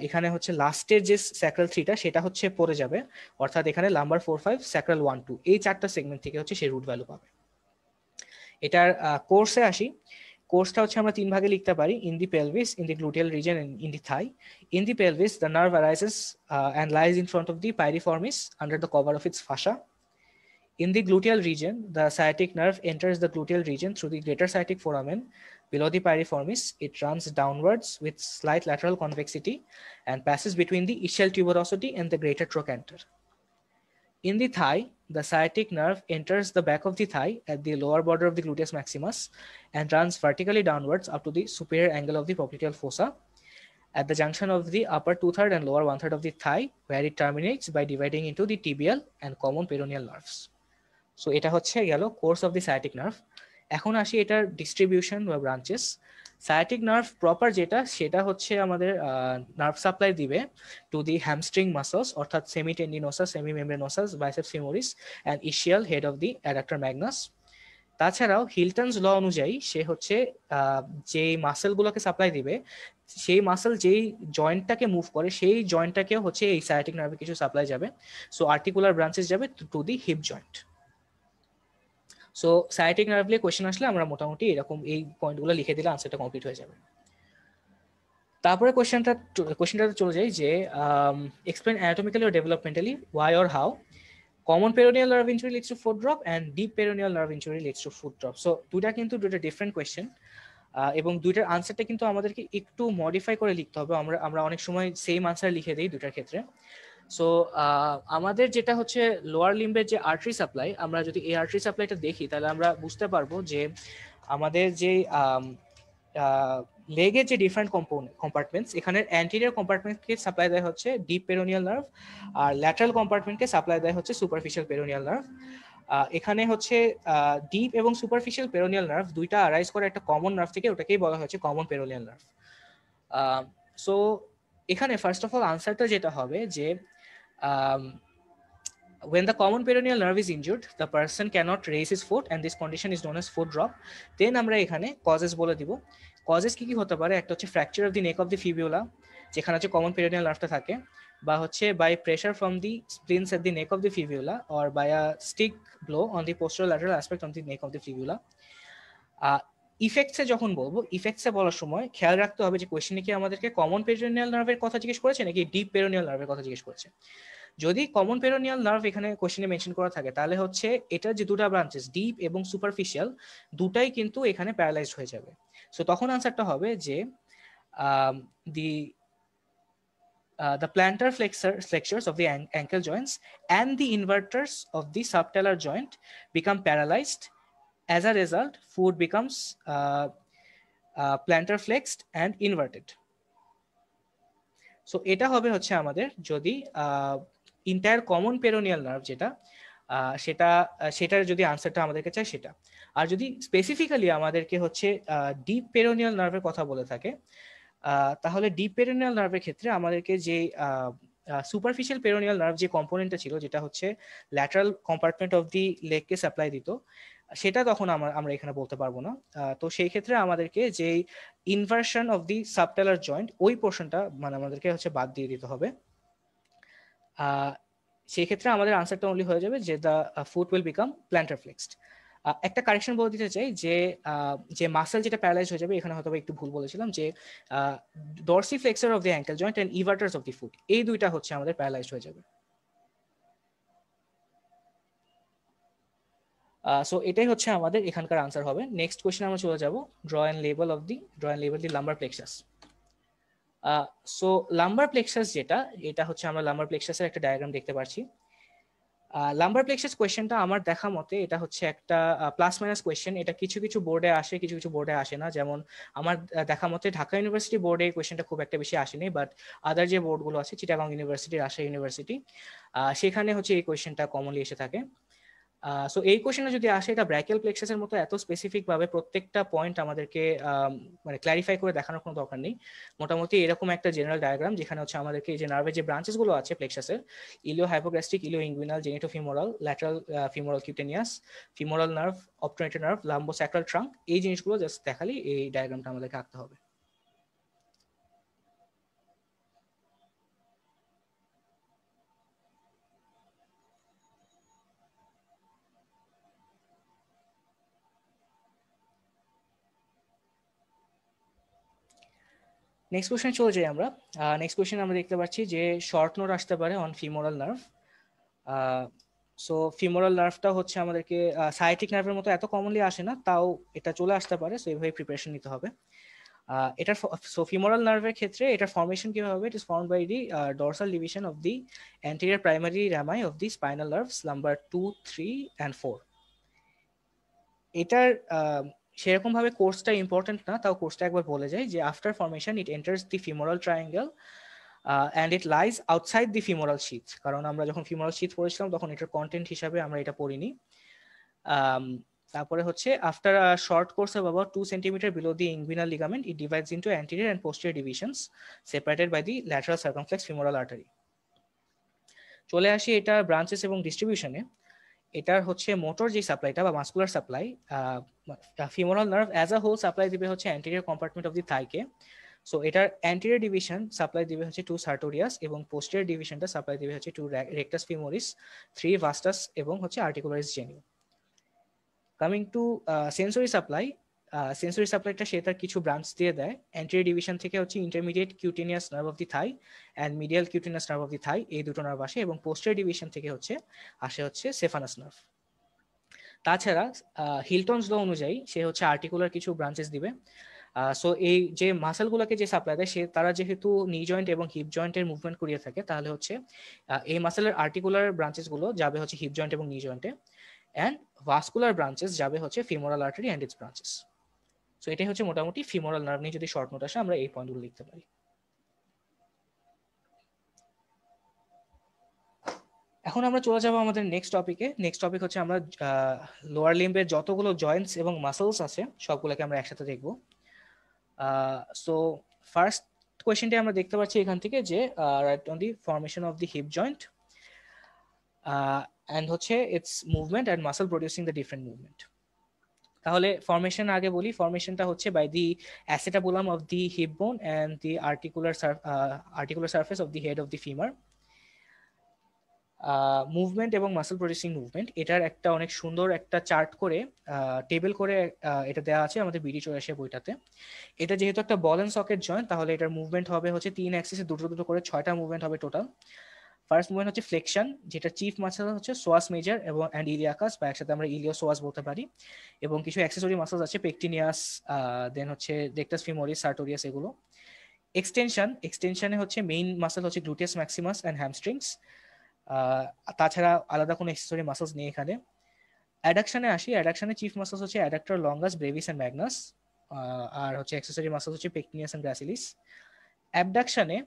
এখানে হচ্ছে লাস্টের যে স্যাক্রাল থ্রিটা সেটা হচ্ছে পড়ে যাবে অর্থাৎ এখানে number four five sacral one two এই চারটা সেগমেন্ট থেকে হচ্ছে সে রুট ভ্যালু পাবে এটার কোর্সে আসি কোর্সটা হচ্ছে আমরা তিন ভাগে লিখতে পারি in the pelvis in the gluteal region in the thigh in the pelvis the nerve arises and lies in front of the piriformis under the cover of its fascia in the gluteal region the sciatic nerve enters the gluteal region through the greater sciatic foramen below the piriformis, it runs downwards with slight lateral convexity and passes between the ischial tuberosity and the greater trochanter. In the thigh, the sciatic nerve enters the back of the thigh at the lower border of the gluteus maximus and runs vertically downwards up to the superior angle of the popliteal fossa at the junction of the upper two-third and lower one-third of the thigh where it terminates by dividing into the tibial and common peroneal nerves. So এটা হচ্ছে গেল course of the sciatic nerve. এখন আসি এটার distribution বা branches sciatic nerve proper যেটা সেটা হচ্ছে আমাদের নার্ভ সাপ্লাই দিবে টু দি হ্যামস্ট্রিং মাসলস অর্থাৎ semi tendinosus semi semimembranosus bicep femoris and ischial head of the adductor magnus তাছাড়াও হিলটনস ল অনুযায়ী সে হচ্ছে যেই মাসেলগুলোকে সাপ্লাই দিবে সেই মাসেল যেই জয়েন্টটাকে মুভ করে সেই জয়েন্টটাকেও হচ্ছে এই সায়াটিক নার্ভে কিছু সাপ্লাই যাবে সো আর্টিকুলার ব্রাঞ্চেস যাবে to the hip joint so sciatic nerve নিয়ে কোয়েশ্চেন আসলে আমরা মোটামুটি এরকম এই পয়েন্টগুলো লিখে দিলে আনসারটা কমপ্লিট হয়ে যাবে তারপরে কোয়েশ্চেনটা কোয়েশ্চেনটাতে চলে যাই যে এক্সপ্লেন অ্যানাটমিক্যালি ও developmentally why or how common peroneal nerve injury leads to foot drop and deep peroneal nerve injury leads to foot drop so দুইটা কিন্তু দুটো ডিফারেন্ট কোয়েশ্চেন এবং দুইটার আনসারটা কিন্তু আমাদেরকে একটু মডিফাই করে লিখতে হবে আমরা আমরা অনেক সময় সেম আনসার লিখে দিই দুটার ক্ষেত্রে সো আমাদের যেটা হচ্ছে লোয়ার লিম্বের যে আর্টারি সাপ্লাই আমরা যদি এই আর্টারি সাপ্লাইটা দেখি তাহলে আমরা বুঝতে পারবো যে আমাদের যে লেগের যে ডিফারেন্ট কম্পার্টমেন্টস এখানে অ্যান্টিরিয়ার কম্পার্টমেন্টকে সাপ্লাই দেয় হচ্ছে ডিপ পেরোনিয়াল নার্ভ আর ল্যাটারাল কম্পার্টমেন্টকে সাপ্লাই দেয় হচ্ছে সুপারফিশিয়াল পেরোনিয়াল নার্ভ এখানে হচ্ছে ডিপ এবং সুপারফিশিয়াল পেরোনিয়াল নার্ভ দুইটা আরাইজ করে একটা কমন নার্ভ থেকে ওটাকেই বলা হয়েছে কমন পেরোনিয়াল নার্ভ সো এখানে ফার্স্ট অফ অল আনসারটা যেটা হবে যে Um, when the common peroneal nerve is injured, the person cannot raise his foot and this condition is known as foot drop. Then আমরা এখানে causes বলে দিব causes কি কি হতে পারে একটা হচ্ছে fracture of the neck of the fibula যেখানে হচ্ছে কমন পেরিনিয়াল নার্ভটা থাকে বা হচ্ছে by pressure from the splints at the neck of the fibula or by a stick blow on the posterolateral aspect on the neck of the fibula ইফেক্টসে যখন বলবো ইফেক্টসে বলার সময় খেয়াল রাখতে হবে যে কোয়েশ্চেনে কি আমাদেরকে কমন পেরোনিয়াল নার্ভের কথা জিজ্ঞেস করেছে নাকি ডিপ পেরোনিয়াল নার্ভের কথা জিজ্ঞেস করেছে যদি কমন পেরোনিয়াল নার্ভ এখানে কোয়েশ্চেনে মেনশন করা থাকে তাহলে হচ্ছে এটা যে দুটা ব্রাঞ্চেস ডিপ এবং সুপারফিশিয়াল দুটাই কিন্তু এখানে প্যারালাইজড হয়ে যাবে সো তখন আনসারটা হবে যে the the plantar flexor flexors of the ankle joints and the invertors of the subtalar joint become paralysed As a result, food becomes uh, uh, plantar flexed and inverted. So এটা হবে হচ্ছে আমাদের যদি entire common peroneal nerve যেটা সেটা সেটার যদি আনসারটা আমাদেরকে চাই সেটা আর যদি স্পেসিফিক্যালি আমাদেরকে হচ্ছে ডিপ পেরোনিয়াল নার্ভের কথা বলে থাকে তাহলে ডিপ পেরোনিয়াল নার্ভের ক্ষেত্রে আমাদেরকে যে সুপারফিশিয়াল পেরোনিয়াল নার্ভ যে কম্পোনেন্টটা ছিল যেটা হচ্ছে ল্যাটারাল কম্পার্টমেন্ট অফ দি লেগকে সাপ্লাই দিত সেটা তখন আমরা আমরা এখানে বলতে পারবো না তো সেই ক্ষেত্রে আমাদেরকে যে inversion of the subtalar joint ওই পোর্শনটা মানে আমাদেরকে হচ্ছে বাদ দিয়ে দিতে হবে সেই ক্ষেত্রে আমাদের আনসারটা অনলি হয়ে যাবে যে the foot will become plantar flexed একটা কারেকশন বলে দিতে চাই যে যে মাসেল যেটা প্যারালাইজ হয়ে যাবে এখানে হয়তো একটু ভুল বলেছিলাম যে dorsiflexor of the ankle joint and evertors of the foot এই দুইটা হচ্ছে আমাদের প্যারালাইজ হয়ে যাবে সো এটাই হচ্ছে আমাদের এখানকার আনসার হবে নেক্সট কোয়েশ্চেন আমরা চলে যাব draw and label of the draw and label the lumbar plexus so lumbar plexus যেটা এটা হচ্ছে আমরা লাম্বার প্লেক্সাসের একটা ডায়াগ্রাম দেখতে পাচ্ছি লাম্বার প্লেক্সাস কোয়েশ্চেনটা আমার দেখা মতে এটা হচ্ছে একটা প্লাস মাইনাস কোয়েশ্চেন এটা কিছু কিছু বোর্ডে আসে কিছু কিছু বোর্ডে আসে না যেমন আমার দেখা মতে ঢাকা ইউনিভার্সিটি বোর্ডে এই কোয়েশ্চেনটা খুব একটা বেশি আসেনি বাট আদার যে বোর্ডগুলো আছে চিটাগাং ইউনিভার্সিটি রাজশাহী ইউনিভার্সিটি সেখানে হচ্ছে এই কোয়েশ্চেনটা কমনলি এসে থাকে সো এই কোয়েশনে যদি আসে এটা ব্র্যাকেল প্লেক্সাসের মতো এত স্পেসিফিক ভাবে প্রত্যেকটা পয়েন্ট আমাদেরকে মানে ক্ল্যারিফাই করে দেখানোর কোনো দরকার নেই মোটামুটি এরকম একটা জেনারেল ডায়াগ্রাম যেখানে হচ্ছে আমাদেরকে যে নার্ভের যে ব্রাঞ্চেস গুলো আছে প্লেক্সাসের iliohypogastric ilioinguinal genitofemoral lateral femoral cutaneous femoral nerve obturator nerve lumbosacral trunk এই জিনিসগুলো জাস্ট দেখালি এই ডায়াগ্রামটা আমাদেরকে আঁকতে হবে নেক্সট কোয়েশ্চেন চলে যাই আমরা নেক্সট কোয়েশ্চেন আমরা দেখতে পাচ্ছি যে শর্ট নোট আসতে পারে on femoral nerve so femoral নার্ভটা হচ্ছে আমাদেরকে সাইটিক নার্ভের মতো এত কমনলি আসে না তাও এটা চলে আসতে পারে সো এইভাবে প্রিপারেশন নিতে হবে এটার সো ফিমোরাল নার্ভের ক্ষেত্রে এটার ফর্মেশন কিভাবে হবে it is form by the dorsal division of the anterior primary rami of the spinal nerves number two three and four এটার সেরকমভাবে কোর্সটা ইম্পর্টেন্ট না তাও কোর্সটা একবার বলে যাই যে after formation it enters the femoral triangle and it lies outside the femoral sheath কারণ আমরা যখন ফিমোরাল শীত পড়েছিলাম তখন এটার কন্টেন্ট হিসাবে আমরা এটা পড়িনি তারপরে হচ্ছে after short course of about two centimetre below the inguinal ligament it divides into anterior and posterior divisions separated by the lateral circumflex femoral artery চলে আসি এটা ব্রাঞ্চেস এবং ডিস্ট্রিবিউশনে এটার হচ্ছে মোটর যে সাপ্লাইটা বা muscular supply femoral nerve as a whole supply দিবে হচ্ছে অ্যান্টেরিয়ার কম্পার্টমেন্ট অফ দি থাইকে সো এটার অ্যান্টেরিয়ার ডিভিশন সাপ্লাই দিবে হচ্ছে টু সার্টোরিয়াস এবং পোস্টিয়ার ডিভিশনটা সাপ্লাই দিবে হচ্ছে to rectus femoris three vastus এবং হচ্ছে articularis genu coming to sensory supply sensory সাপ্লাইটা সে তার কিছু ব্রাঞ্চ দিয়ে দেয় অ্যান্টেরিয়র ডিভিশন থেকে হচ্ছে intermediate cutaneous nerve of the thigh and medial cutaneous nerve of the thigh এই দুটো নার্ভ আসে এবং পোস্টের ডিভিশন থেকে হচ্ছে আসে হচ্ছে সেফানাস নার্ভ তাছাড়া হিলটনস ল অনুযায়ী সে হচ্ছে আর্টিকুলার কিছু ব্রাঞ্চেস দিবে সো এই যে মাসেলগুলোকে যে সাপ্লাই দেয় সে তারা যেহেতু নি জয়েন্ট এবং হিপ জয়েন্টের মুভমেন্ট করিয়ে থাকে তাহলে হচ্ছে এই মাসেলের আর্টিকুলার ব্রাঞ্চেসগুলো যাবে হচ্ছে হিপ জয়েন্ট এবং নি জয়েন্টে অ্যান্ড ভাস্কুলার ব্রাঞ্চেস যাবে হচ্ছে femoral artery and its branches so এটাই হচ্ছে মোটামুটি ফিমোরাল নার্ভ নিয়ে যদি শর্ট নোট আসে আমরা এই পয়েন্টগুলো লিখতে পারি এখন আমরা চলে যাব আমাদের নেক্সট টপিকে নেক্সট টপিক হচ্ছে আমরা লোয়ার লিম্বের যতগুলো জয়েন্টস এবং মাসলস আছে সবগুলোকে আমরা একসাথে দেখব সো ফার্স্ট কোয়েশ্চেনটি আমরা দেখতে পাচ্ছি এখান থেকে যে right on the formation of the hip joint and হচ্ছে its movement and muscle producing the different movement তাহলে ফরমেশন আগে বলি ফরমেশনটা হচ্ছে by the acetabulum of the hip bone and the articular articular surface of the head of the femur movement এবং muscle producing movement এটার একটা অনেক সুন্দর একটা চার্ট করে টেবিল করে এটা দেওয়া আছে আমাদের বিডি চৌরাশি বইটাতে এটা যেহেতু একটা বল অ্যান্ড সকেট জয়েন্ট তাহলে এটার মুভমেন্ট হবে হচ্ছে তিন অ্যাক্সিসে দুটো দুটো করে ছয়টা মুভমেন্ট হবে টোটাল ফার্স্ট মুভমেন্ট হচ্ছে ফ্লেকশন যেটা চিফ মাসেল হচ্ছে সোয়াস মেজার এবং অ্যান্ড ইলিয়াকাস বা একসাথে আমরা ইলিয়া সোয়াস বলতে পারি এবং কিছু অ্যাক্সেসরি মাসেলস আছে পেকটিনিয়াস দেন হচ্ছে ডেক্টাস ফিমোরিস সার্টোরিয়াস এগুলো এক্সটেনশন এক্সটেনশনে হচ্ছে মেইন মাসেল হচ্ছে গ্লুটিয়াস ম্যাক্সিমাস অ্যান্ড হ্যামস্ট্রিংস তাছাড়া আলাদা কোনো এক্সেসরি মাসেলস নেই এখানে অ্যাডাকশনে আসি অ্যাডাকশনে চিফ মাসেলস হচ্ছে adductor longus brevis and magnus আর হচ্ছে অ্যাক্সেসরি মাসেলস হচ্ছে পেকটিনিয়াস অ্যান্ড গ্রাসিলিস অ্যাবডাকশনে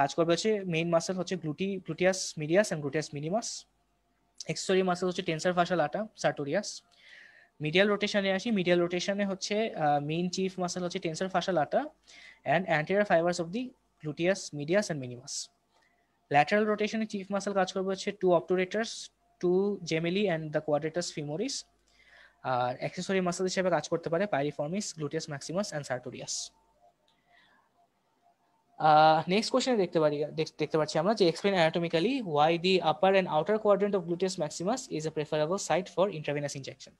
কাজ করবে হচ্ছে মেইন মাসেল হচ্ছে glutei gluteus medius and gluteus minimus accessory muscle হচ্ছে টেন্সার ফাশাল আটা সার্টোরিয়াস মিডিয়াল রোটেশনে আসি মিডিয়াল রোটেশনে হচ্ছে মেইন চিফ মাসেল হচ্ছে tensor fasciae latae and anterior fibres of the gluteus medius and minimus lateral রোটেশনে chief muscle কাজ করবে হচ্ছে two obturators two gemelli and the quadratus femoris আর accessory muscle হিসেবে কাজ করতে পারে piriformis gluteus maximus and sartorius next কোশ্চেনে দেখতে পারি দেখতে পাচ্ছি আমরা যে explain anatomically why the upper and outer quadrant of gluteus maximus is a preferable site for intravenous injection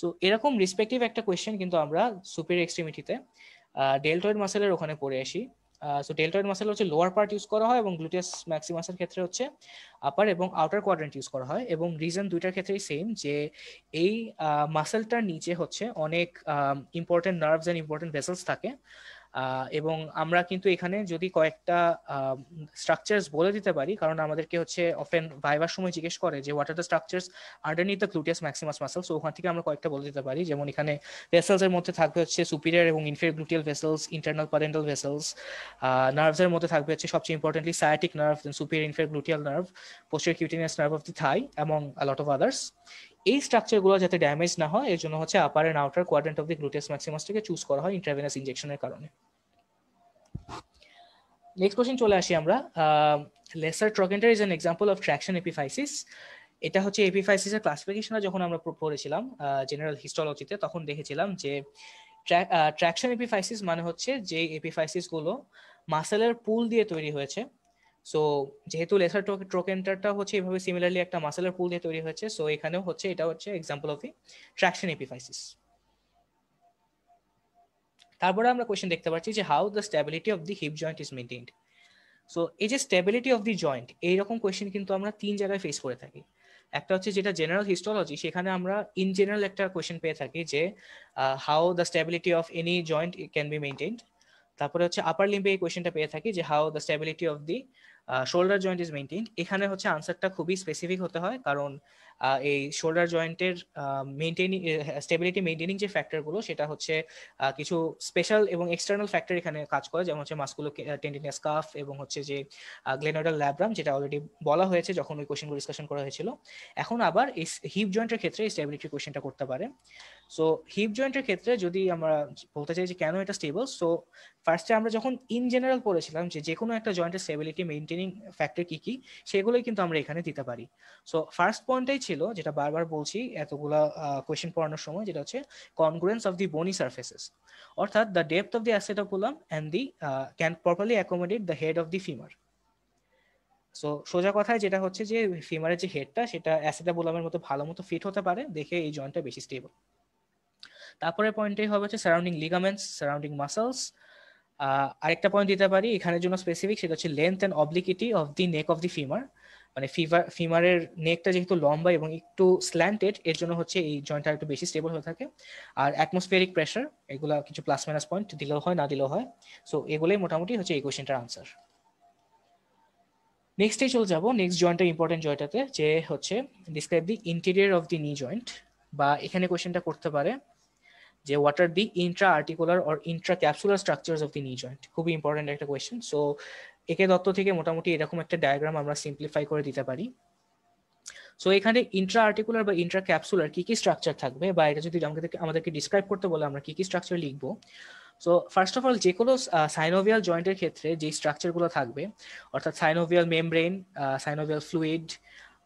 so এরকম রেসপেক্টিভ একটা কোয়েশ্চেন কিন্তু আমরা সুপের এক্সট্রিমিটিতে ডেলটয়েড মাসেলের ওখানে পড়ে আসি সো ডেলটয়েড মাসেল হচ্ছে লোয়ার পার্ট ইউজ করা হয় এবং গ্লুটিয়াস ম্যাক্সিমাসের ক্ষেত্রে হচ্ছে আপার এবং আউটার কোয়ার্ড্রেন্ট ইউজ করা হয় এবং রিজন দুইটার ক্ষেত্রেই সেম যে এই মাসেলটার নিচে হচ্ছে অনেক important nerves and important vessels থাকে এবং আমরা কিন্তু এখানে যদি কয়েকটা স্ট্রাকচার্স বলে দিতে পারি কারণ আমাদেরকে হচ্ছে অফেন ভাইবার সময় জিজ্ঞেস করে যে what are the structures beneath the gluteus maximus muscle so ওখান থেকে আমরা কয়েকটা বলে দিতে পারি যেমন এখানে ভেসেলসের মধ্যে থাকবে হচ্ছে সুপিরিয়ার এবং inferior gluteal vessels internal pudendal vessels নার্ভসের মধ্যে থাকবে হচ্ছে সবচেয়ে importantly sciatic nerve then superior inferior gluteal nerve posterior cutaneous nerve of the thigh among a lot of others এই স্ট্রাকচারগুলো যাতে ড্যামেজ না হয় এর জন্য হচ্ছে upper and outer quadrant of the gluteus ম্যাক্সিমাসটাকে চুজ করা হয় ইন্টারভেনাস ইনজেকশনের কারণে নেক্সট কোশ্চেন চলে আসি আমরা lesser trochanter is an example of traction epiphysis এটা হচ্ছে এপিফাইসিসের ক্লাসিফিকেশনটা যখন আমরা পড়েছিলাম জেনারেল হিস্টোলজিতে তখন দেখেছিলাম যে ট্র্যাকশন এপিফাইসিস মানে হচ্ছে যে এপিফাইসিসগুলো মাসেলের পুল দিয়ে তৈরি হয়েছে সো যেহেতু লেসার ট্রোকেন্টারটা হচ্ছে এভাবে সিমিলারলি একটা মাসেলার পুল দিয়ে তৈরি হয়েছে সো এখানেও হচ্ছে এটা হচ্ছে এক্সাম্পল অফ ট্রাকশন এপিফাইসিস তারপরে আমরা কোয়েশ্চেন দেখতে পাচ্ছি যে how the stability of the hip joint is maintained so এই যে স্ট্যাবিলিটি অফ দি জয়েন্ট এইরকম কোয়েশ্চেন কিন্তু আমরা তিন জায়গায় ফেস করে থাকি একটা হচ্ছে যেটা জেনারেল হিস্টোলজি সেখানে আমরা ইন জেনারেল একটা কোয়েশ্চেন পেয়ে থাকি যে how the stability of any joint can be maintained তারপরে হচ্ছে আপার লিম্পে এই কোয়েশ্চেনটা পেয়ে থাকি যে how the stability of the shoulder joint is maintain এখানে হচ্ছে আনসারটা খুবই স্পেসিফিক হতে হয় কারণ এই শোল্ডার জয়েন্টের মেনটেনিং স্টেবিলিটি মেনটেনিং যে ফ্যাক্টরগুলো সেটা হচ্ছে কিছু স্পেশাল এবং এক্সটার্নাল ফ্যাক্টর এখানে কাজ করে যেমন হচ্ছে মাস্কুলো টেন্ডিনিয়াস কাফ এবং হচ্ছে যে গ্লেনোডাল ল্যাব্রাম যেটা অলরেডি বলা হয়েছে যখন ওই কোয়েশ্চেনগুলো ডিসকাশন করা হয়েছিল এখন আবার এই হিপ জয়েন্টের ক্ষেত্রে এই স্টেবিলিটি কোয়েশ্চেনটা করতে পারে সো হিপ জয়েন্টের ক্ষেত্রে যদি আমরা বলতে চাই যে কেন এটা স্টেবল সো ফার্স্টে আমরা যখন ইন জেনারেল পড়েছিলাম যে যে কোনো একটা জয়েন্টের স্টেবিলিটি মেনটেন কন্ডিশনিং ফ্যাক্টর কি কি সেগুলোই কিন্তু আমরা এখানে দিতে পারি সো ফার্স্ট পয়েন্টটাই ছিল যেটা বারবার বলছি এতগুলা কোয়েশ্চেন পড়ানোর সময় যেটা হচ্ছে congruence of the bony surfaces অর্থাৎ the depth of the acetabulum and the can properly accommodate the head of the femur so সোজা কথায় যেটা হচ্ছে যে ফিমারের যে হেডটা সেটা অ্যাসেটাবুলামের মতো ভালো মতো ফিট হতে পারে দেখে এই জয়েন্টটা বেশি স্টেবল তারপরে পয়েন্টটাই হবে হচ্ছে সারাউন্ডিং লিগামেন্টস সারাউন্ডিং মাসলস আরেকটা পয়েন্ট দিতে পারি এখানের জন্য স্পেসিফিক সেটা হচ্ছে length and obliquity of the neck of the femur মানে ফিভার ফিমারের নেকটা যেহেতু লম্বা এবং একটু স্ল্যান্টেড এর জন্য হচ্ছে এই জয়েন্টটা একটু বেশি স্টেবল হয়ে থাকে আর অ্যাটমসফিয়ারিক প্রেশার এগুলো কিছু প্লাস মাইনাস পয়েন্ট দিলেও হয় না দিলেও হয় সো এগুলোই মোটামুটি হচ্ছে এই কোয়েশ্চেনটার আনসার নেক্সটে চলে যাবো নেক্সট জয়েন্টটা ইম্পর্টেন্ট জয়েন্টটাতে যে হচ্ছে describe the interior of the knee joint বা এখানে কোয়েশ্চেনটা করতে পারে যে are the intra articular or intra capsular structure of the knee joint খুবই ইম্পর্টেন্ট একটা কোয়েশ্চেন সো একে দত্ত থেকে মোটামুটি এরকম একটা ডায়াগ্রাম আমরা সিম্পলিফাই করে দিতে পারি সো এখানে ইন্ট্রা আর্টিকুলার বা ইন্ট্রা ক্যাপসুলার কি কি স্ট্রাকচার থাকবে বা এটা যদি আমাদের আমাদেরকে ডিসক্রাইব করতে বলে আমরা কি কি স্ট্রাকচার লিখবো সো ফার্স্ট অফ অল যে কোনো সাইনোভিয়াল জয়েন্টের ক্ষেত্রে যে স্ট্রাকচারগুলো থাকবে অর্থাৎ synovial membrane synovial fluid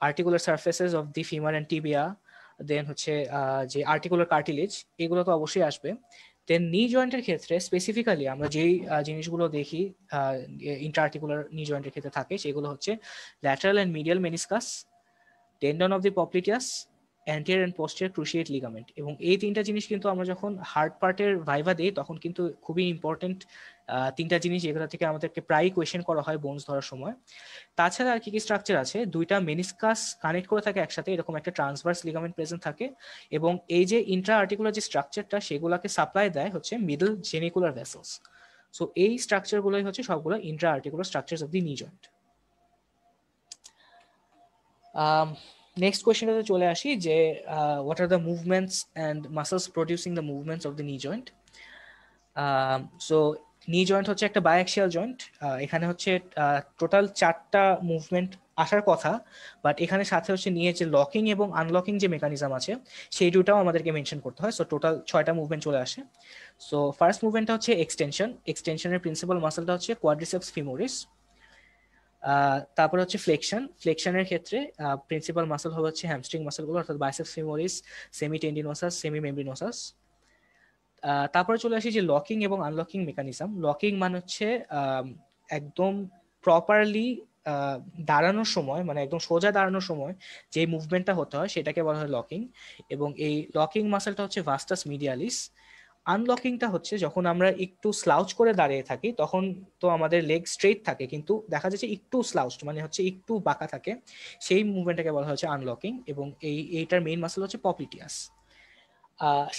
articular surfaces of the femur and tibia then হচ্ছে যে আর্টিকুলার কার্টিলেজ এগুলো তো অবশ্যই আসবে দেন নি জয়েন্টের ক্ষেত্রে স্পেসিফিক্যালি আমরা যেই জিনিসগুলো দেখি ইন্টার আর্টিকুলার নি জয়েন্টের ক্ষেত্রে থাকে সেগুলো হচ্ছে lateral and medial meniscus tendon of the popliteus anterior and posterior cruciate ligament এবং এই তিনটা জিনিস কিন্তু আমরা যখন হার্ট পার্টের ভাইভা দিই তখন কিন্তু খুবই ইম্পর্টেন্ট তিনটা জিনিস এগুলো থেকে আমাদেরকে প্রায়ই কোয়েশ্চেন করা হয় বোনস ধরার সময় তাছাড়া আর কি কি স্ট্রাকচার আছে দুইটা মেনিসকাস কানেক্ট করে থাকে একসাথে এরকম একটা ট্রান্সভার্স লিগামেন্ট প্রেজেন্ট থাকে এবং এই যে ইন্ট্রা আর্টিকুলার যে স্ট্রাকচারটা সেগুলোকে সাপ্লাই দেয় হচ্ছে মিডল জেনিকুলার ভেসেলস সো এই স্ট্রাকচারগুলোই হচ্ছে সবগুলো intra articular structures of the knee joint next কোয়েশ্চেনটাতে চলে আসি যে what are the movements and muscles producing the movements of the knee joint so knee joint হচ্ছে একটা বায়াক্সিয়াল জয়েন্ট এখানে হচ্ছে টোটাল চারটা মুভমেন্ট আসার কথা বাট এখানে সাথে হচ্ছে নিয়ে যে লকিং এবং আনলকিং যে মেকানিজম আছে সেই দুটাও আমাদেরকে মেনশন করতে হয় সো টোটাল ছয়টা মুভমেন্ট চলে আসে সো ফার্স্ট মুভমেন্টটা হচ্ছে এক্সটেনশন এক্সটেনশনের প্রিন্সিপাল মাসেলটা হচ্ছে কোয়াড্রিসেপস ফিমোরিস তারপরে হচ্ছে ফ্লেকশন ফ্লেকশনের ক্ষেত্রে প্রিন্সিপাল মাসেল হচ্ছে হ্যামস্ট্রিং মাসেলগুলো অর্থাৎ biceps femoris semi tendinosus semi membranosus তারপরে চলে আসি যে লকিং এবং আনলকিং মেকানিজম লকিং মানে হচ্ছে একদম প্রপারলি দাঁড়ানোর সময় মানে একদম সোজা দাঁড়ানোর সময় যে মুভমেন্টটা হতে হয় সেটাকে বলা হয় লকিং এবং এই লকিং মাসেলটা হচ্ছে ভাস্টাস মিডিয়ালিস আনলকিংটা হচ্ছে যখন আমরা একটু স্লাউচ করে দাঁড়িয়ে থাকি তখন তো আমাদের লেগ স্ট্রেট থাকে কিন্তু দেখা যাচ্ছে একটু স্লাউচ মানে হচ্ছে একটু বাঁকা থাকে সেই মুভমেন্টটাকে বলা হচ্ছে আনলকিং এবং এই এইটার মেইন মাসেল হচ্ছে পপিটিয়াস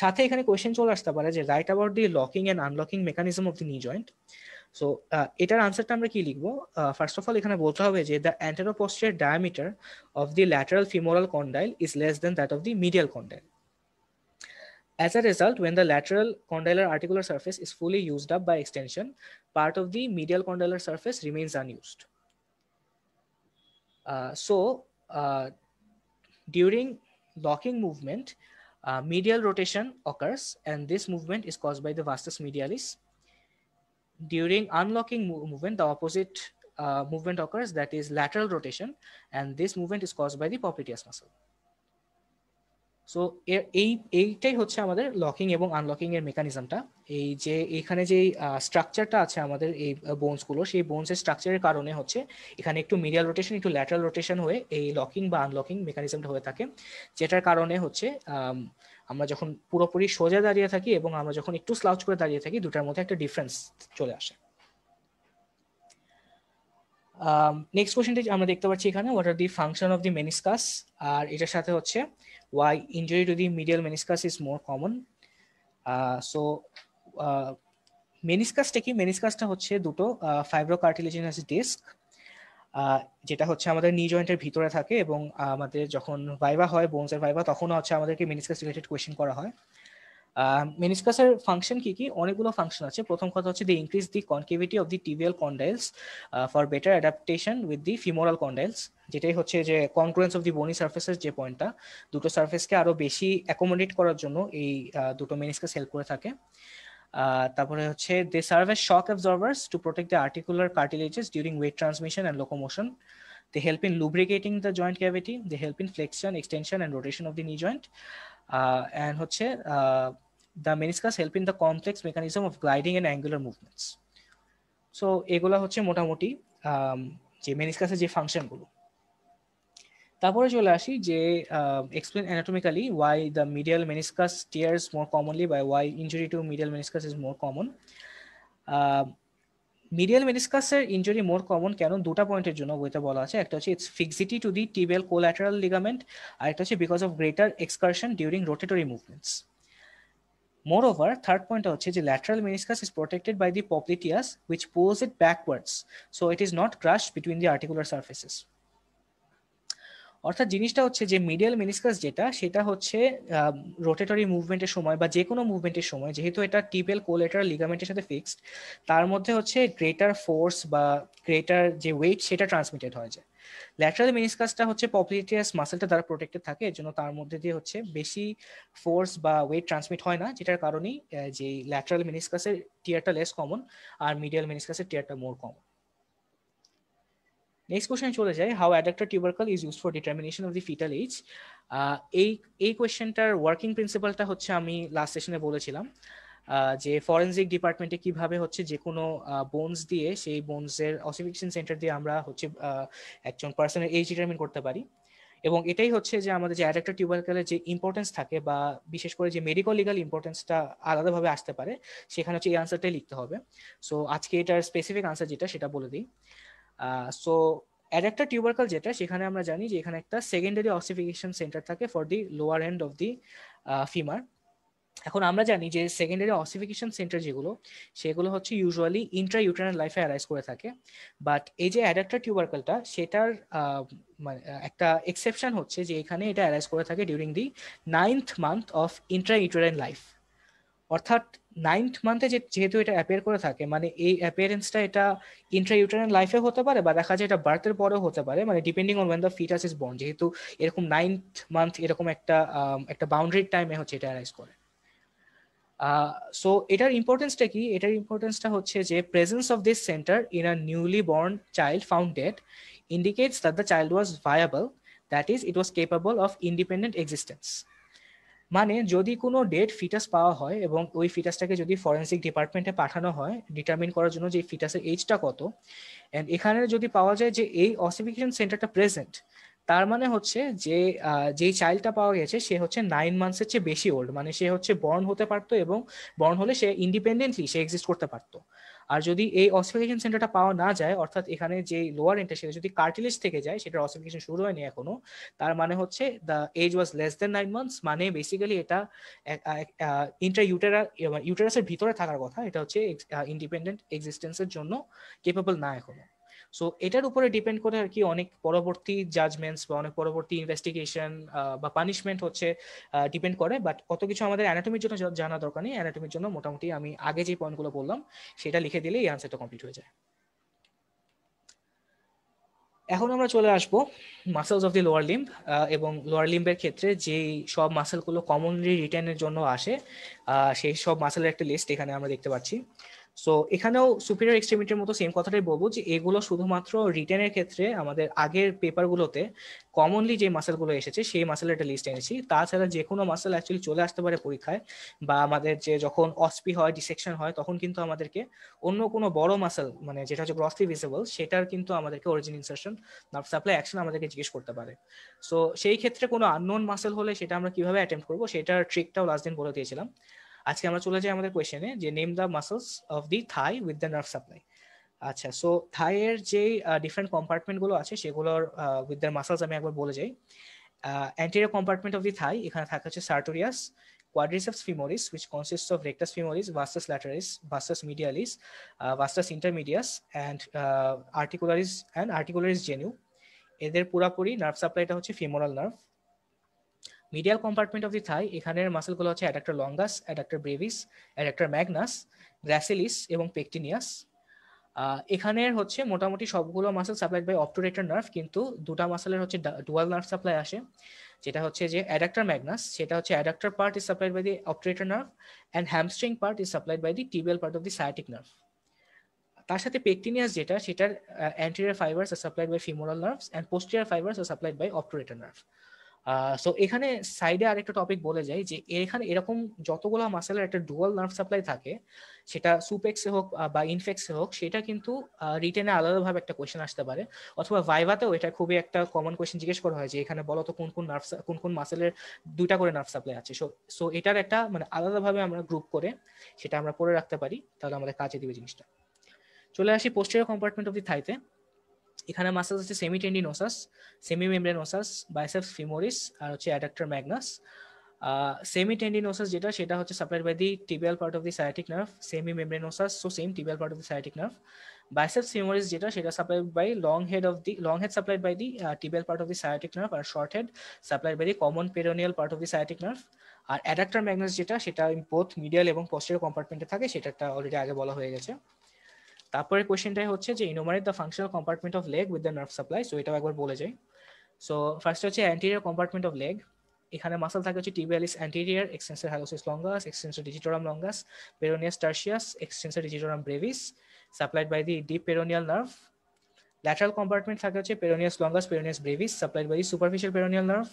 সাথে এখানে কোয়েশ্চেন চলে আসতে পারে যে write about the locking and unlocking mechanism of the knee joint so এটার আনসারটা আমরা কি লিখবো ফার্স্ট অফ অল এখানে বলতে হবে যে the anteroposterior diameter of the lateral femoral condyle is less than that of the medial condyle As a result, when the lateral condylar articular surface is fully used up by extension, part of the medial condylar surface remains unused. so, during locking movement, uh, medial rotation occurs and this movement is caused by the vastus medialis. During unlocking movement, the opposite uh, movement occurs that is lateral rotation and this movement is caused by the popliteus muscle. So এই এইটাই হচ্ছে আমাদের locking এবং unlocking এর মেকানিজমটা এই যে এখানে যে স্ট্রাকচারটা আছে আমাদের এই বোনসগুলো সেই বোনসের স্ট্রাকচারের কারণে হচ্ছে এখানে একটু মিডিয়াল রোটেশন একটু ল্যাটারাল রোটেশন হয়ে এই লকিং বা আনলকিং মেকানিজমটা হয়ে থাকে যেটার কারণে হচ্ছে আমরা যখন পুরোপুরি সোজা দাঁড়িয়ে থাকি এবং আমরা যখন একটু স্লাউচ করে দাঁড়িয়ে থাকি দুটার মধ্যে একটা ডিফারেন্স চলে আসে নেক্সট কোশ্চেনটি আমরা দেখতে পাচ্ছি এখানে what are the function of the meniscus আর এটার সাথে হচ্ছে why injury to the medial meniscus is more common so মেনিসকাসটা কি মেনিসকাসটা হচ্ছে দুটো ফাইব্রোকার্টিলেজিনাস uh, ডিস্ক uh, যেটা হচ্ছে আমাদের নি জয়েন্টের ভিতরে থাকে এবং আমাদের যখন ভাইভা হয় বোনসের ভাইভা তখনও হচ্ছে আমাদেরকে মেনিসকাস রিলেটেড কোয়েশ্চেন করা হয় মেনিসকাসের ফাংশন কি কি অনেকগুলো ফাংশন আছে প্রথম কথা হচ্ছে the increase the concavity of the tibial condyles for better adaptation with the femoral condyles যেটাই হচ্ছে যে কনক্রুয়েন্স অফ দি বনি সার্ফেসের যে পয়েন্টটা দুটো সার্ফেসকে আরও বেশি অ্যাকোমোডেট করার জন্য এই দুটো মেনিসকাস হেল্প করে থাকে তারপরে হচ্ছে they serve as shock absorbers to protect the articular cartilages during weight transmission and locomotion They help in lubricating the joint cavity. They help in flexion, extension, and rotation of the knee joint. Uh, and uh, the meniscus help in the complex mechanism of gliding and angular movements. So এগুলা হচ্ছে মোটামুটি যে মেনিসকাসের যে ফাংশনগুলো তারপরে চলে আসি যে explain anatomically why the medial meniscus tears more commonly by why injury to medial meniscus is more common medial মেনিসকাসের ইঞ্জুরি মোর কমন কেন দুটা পয়েন্টের জন্য বইতে বলা আছে একটা হচ্ছে it's fixity to the tibial collateral ligament আর একটা হচ্ছে because of greater excursion during rotatory movements moreover third পয়েন্টটা হচ্ছে যে lateral meniscus is protected by the popliteus which pulls it backwards so it is not crush between the articular surfaces অর্থাৎ জিনিসটা হচ্ছে যে মিডিয়াল মিনিস্কাস যেটা সেটা হচ্ছে রোটেটরি মুভমেন্টের সময় বা যে কোনো মুভমেন্টের সময় যেহেতু এটা টিপেল কোলেটার লিগামেন্টের সাথে ফিক্সড তার মধ্যে হচ্ছে গ্রেটার ফোর্স বা গ্রেটার যে ওয়েট সেটা ট্রান্সমিটেড হয়ে যায় ল্যাটারাল মিনিসকাসটা হচ্ছে পপুলিটিয়াস মাসেলটা দ্বারা প্রোটেক্টেড থাকে এর জন্য তার মধ্যে দিয়ে হচ্ছে বেশি ফোর্স বা ওয়েট ট্রান্সমিট হয় না যেটার কারণেই যে ল্যাটারাল মিনিসকাসের টিয়ারটা লেস কমন আর মিডিয়াল মিনিস্কাসের টিয়ারটা মোর কমন নেক্সট কোশ্চেনে চলে যায় how adductor tubercle is use for determination of the fetal age এই এই কোয়েশ্চেনটার ওয়ার্কিং প্রিন্সিপালটা হচ্ছে আমি লাস্ট সেশনে বলেছিলাম যে ফরেন্সিক ডিপার্টমেন্টে কিভাবে হচ্ছে যে কোনো বোনস দিয়ে সেই বোনসের অসিফিকেশন সেন্টার দিয়ে আমরা হচ্ছে একজন পার্সনের এজ ডিটারমিন করতে পারি এবং এটাই হচ্ছে যে আমাদের যে অ্যাডাক্টার টিউবারকেলের যে ইম্পর্টেন্স থাকে বা বিশেষ করে যে মেডিকেল লিগাল ইম্পর্টেন্সটা আলাদাভাবে আসতে পারে সেখানে হচ্ছে এই আনসারটাই লিখতে হবে সো আজকে এটার স্পেসিফিক আনসার যেটা সেটা বলে দিই সো একটা টিউবারকাল যেটা সেখানে আমরা জানি যে এখানে একটা সেকেন্ডারি অসিফিকেশন সেন্টার থাকে for the lower end of the femur এখন আমরা জানি যে সেকেন্ডারি অসিফিকেশন সেন্টার যেগুলো সেগুলো হচ্ছে ইউজুয়ালি ইন্ট্রা ইউটেরাইন লাইফে অ্যারাইজ করে থাকে বাট এই যে অ্যাডাক্টার টিউবারকালটা সেটার মানে একটা এক্সেপশন হচ্ছে যে এখানে এটা অ্যারাইজ করে থাকে during the ninth month of intra uterine life অর্থাৎ নাইনথ মান্থে যেহেতু এটা অ্যাপিয়ার করে থাকে মানে এই অ্যাপিয়ারেন্সটা এটা ইন্ট্রাইউটারাইন লাইফে হতে পারে বা দেখা যায় এটা বার্থের পরেও হতে পারে মানে depending on when the fetus is born যেহেতু এরকম নাইনথ মান্থ এরকম একটা একটা বাউন্ডারির টাইমে হচ্ছে এটা অ্যারাইজ করে সো এটার ইম্পর্টেন্সটা কি এটার ইম্পর্টেন্সটা হচ্ছে যে presence of this centre in a newly born child found dead indicates that the child was viable that is it was capable of independent existence মানে যদি কোনো ডেড ফিটাস পাওয়া হয় এবং ওই ফিটাসটাকে যদি ফরেন্সিক ডিপার্টমেন্টে পাঠানো হয় ডিটারমিন করার জন্য যে ফিটাসের এইজটা কত অ্যান্ড এখানে যদি পাওয়া যায় যে এই অসিফিকেশন সেন্টারটা প্রেজেন্ট তার মানে হচ্ছে যে যেই চাইল্ডটা পাওয়া গেছে সে হচ্ছে নাইন মান্থসের চেয়ে বেশি ওল্ড মানে সে হচ্ছে বর্ন হতে পারতো এবং বর্ন হলে সে ইন্ডিপেন্ডেন্টলি সে এক্সিস্ট করতে পারতো আর যদি এই অসিফিকেশন সেন্টারটা পাওয়া না যায় অর্থাৎ এখানে যে লোয়ার এন্টার সেটা যদি কার্টিলেজ থেকে যায় সেটার অসিফিকেশন শুরু হয়নি এখনো তার মানে হচ্ছে the age was less than nine months মানে বেসিক্যালি এটা ইন্টার ইউটেরা ইউটেরাসের ভিতরে থাকার কথা এটা হচ্ছে ইন্ডিপেন্ডেন্ট এক্সিস্টেন্সের জন্য কেপেবল না এখনো সো এটার উপরে ডিপেন্ড করে আর কি অনেক পরবর্তী জাজমেন্টস বা অনেক পরবর্তী ইনভেস্টিগেশন বা পানিশমেন্ট হচ্ছে ডিপেন্ড করে বাট অত কিছু আমাদের অ্যানাটমির জন্য জানা দরকার নেই অ্যানাটমির জন্য মোটামুটি আমি আগে যে পয়েন্টগুলো বললাম সেটা লিখে দিলে এই আনসারটা কমপ্লিট হয়ে যায় এখন আমরা চলে আসবো muscles of the lower limb এবং লোয়ার লিম্বের ক্ষেত্রে যে সব মাসেলগুলো কমনলি রিটার্নের জন্য আসে সেই সব মাসেলের একটা লিস্ট এখানে আমরা দেখতে পাচ্ছি সো এখানেও সুপিরিয়র এক্সট্রিমিটির মতো সেম কথাটাই বলবো যে এগুলো শুধুমাত্র রিটেনের ক্ষেত্রে আমাদের আগের পেপারগুলোতে কমনলি যে মাসেলগুলো এসেছে সেই মাসেলের একটা লিস্ট এনেছি তাছাড়া যে কোনো মাসেল অ্যাকচুয়ালি চলে আসতে পারে পরীক্ষায় বা আমাদের যে যখন অস্পি হয় ডিসেকশন হয় তখন কিন্তু আমাদেরকে অন্য কোনো বড় মাসেল মানে যেটা হচ্ছে গ্রসলি ভিজিবল সেটার কিন্তু আমাদেরকে origin insertion not supply action আমাদেরকে জিজ্ঞেস করতে পারে সো সেই ক্ষেত্রে কোনো আননোন মাসেল হলে সেটা আমরা কিভাবে অ্যাটেম্প করবো সেটার ট্রিকটাও লাস্ট দিন বলে দিয়েছিলাম আজকে আমরা চলে যাই আমাদের কোয়েশনে যে name the muscles of the thigh with the nerve supply আচ্ছা সো থাইয়ের যে ডিফারেন্ট কম্পার্টমেন্টগুলো আছে সেগুলোর উইথ দ্য মাসলস আমি একবার বলে যাই anterior compartment of the thigh এখানে থাকে হচ্ছে sartorius quadriceps femoris which consist of rectus femoris vastus lateralis vastus medialis vastus intermedius and articularis and articularis genu এদের পুরাপুরি নার্ভ সাপ্লাইটা হচ্ছে femoral nerve medial compartment of the thigh এখানের মাসেলগুলো হচ্ছে adductor longus adductor brevis adductor magnus gracilis এবং pectineus এখানের হচ্ছে মোটামুটি সবগুলো muscle supplied by obturator nerve কিন্তু দুটা মাসেলের হচ্ছে ডুয়াল নার্ভ সাপ্লাই আসে যেটা হচ্ছে যে অ্যাডাক্টর ম্যাগনাস সেটা হচ্ছে adductor part is supplied by the obturator nerve and hamstring part is supplied by the tibial part of the sciatic nerve তার সাথে পেকটিনিয়াস যেটা সেটার anterior fibres are supplied by femoral nerves and posterior fibres are supplied by obturator nerve so এখানে সাইডে আরেকটা topic বলে যাই যে এখানে এরকম যতগুলো মাসেলের একটা ডুয়াল নার্ভ সাপ্লাই থাকে সেটা সুপেক্সে হোক বা ইনফেক্সে হোক সেটা কিন্তু রিটেনে আলাদাভাবে একটা কোয়েশ্চেন আসতে পারে অথবা ভাইভাতেও এটা খুবই একটা কমন কোয়েশ্চেন জিজ্ঞেস করা হয় যে এখানে বলো তো কোন কোন নার্ভ কোন কোন মাসেলের দুইটা করে নার্ভ সাপ্লাই আছে সো সো এটার একটা মানে আলাদাভাবে আমরা গ্রুপ করে সেটা আমরা পড়ে রাখতে পারি তাহলে আমাদের কাজে দিবে জিনিসটা চলে আসি পোস্টেরিয়র কম্পার্টমেন্ট অফ দি থাইতে এখানে মাসাস হচ্ছে semi tendinosus semi membranosus biceps femoris আর হচ্ছে অ্যাডাক্টর ম্যাগনাস সেমি টেন্ডিনোসাস যেটা সেটা হচ্ছে supplied by the tibial part of the sciatic nerve semi membranosus so same tibial part of the sciatic nerve biceps femoris যেটা সেটা supplied by long head of the long head supplied by the tibial part of the sciatic nerve আর short head supplied by the common peroneal part of the sciatic nerve আর adductor magnus যেটা সেটা both medial এবং posterior কম্পার্টমেন্টে থাকে সেটা already আগে বলা হয়ে গেছে তারপরে কোয়েশ্চেনটাই হচ্ছে যে enumerate the functional compartment of leg with the nerve supply so এটাও একবার বলে যাই সো ফার্স্ট হচ্ছে অ্যান্টিরিয়ার কম্পার্টমেন্ট অফ লেগ এখানে মাসাল থাকে হচ্ছে tibialis anterior extensor hallucis longus extensor digitorum longus peroneus tertius extensor digitorum brevis supplied by the deep peroneal nerve lateral compartment থাকে হচ্ছে peroneus longus peroneus brevis supplied by superficial peroneal nerve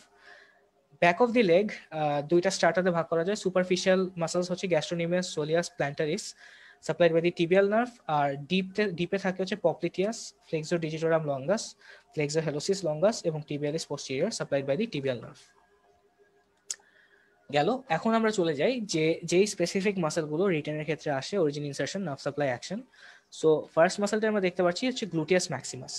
back of the leg দুইটা স্টার্টাতে ভাগ করা যায় superficial muscles হচ্ছে gastrocnemius soleus plantaris supplied by the tibial nerve আর ডিপতে ডিপে থাকে হচ্ছে popliteus flexor digitorum longus flexor hallucis longus এবং tibialis posterior supplied by the tibial nerve গেল এখন আমরা চলে যাই যে যেই স্পেসিফিক মাসেলগুলো রিটার্নের ক্ষেত্রে আসে origin insertion nerve supply action so first মাসেলটা আমরা দেখতে পাচ্ছি হচ্ছে গ্লুটিয়াস ম্যাক্সিমাস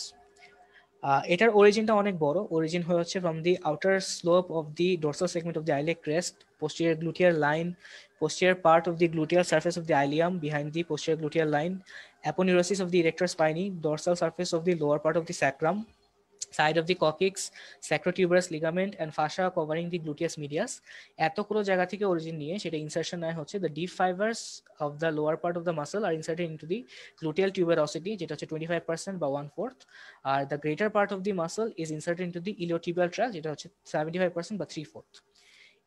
এটার অরিজিনটা অনেক বড় অরিজিন হয়ে হচ্ছে from the outer slope of the dorsal segment of the iliac crest posterior gluteal line posterior part of the gluteal surface of the ilium behind the posterior gluteal line aponeurosis of the erector spinae dorsal surface of the lower part of the sacrum side of the coccyx sacrotuberous ligament and fascia covering the gluteus medius এত কোনো জায়গা থেকে origin নিয়ে সেটা insertion নেয় হচ্ছে the deep fibres of the lower part of the muscle আর inserted into the gluteal tuberosity যেটা হচ্ছে টোয়েন্টি ফাইভ পার্সেন্ট বা ওয়ান ফোর্থ আর the greater part of the muscle is inserted into the iliotibial tract যেটা হচ্ছে seventy five percent বা three fourth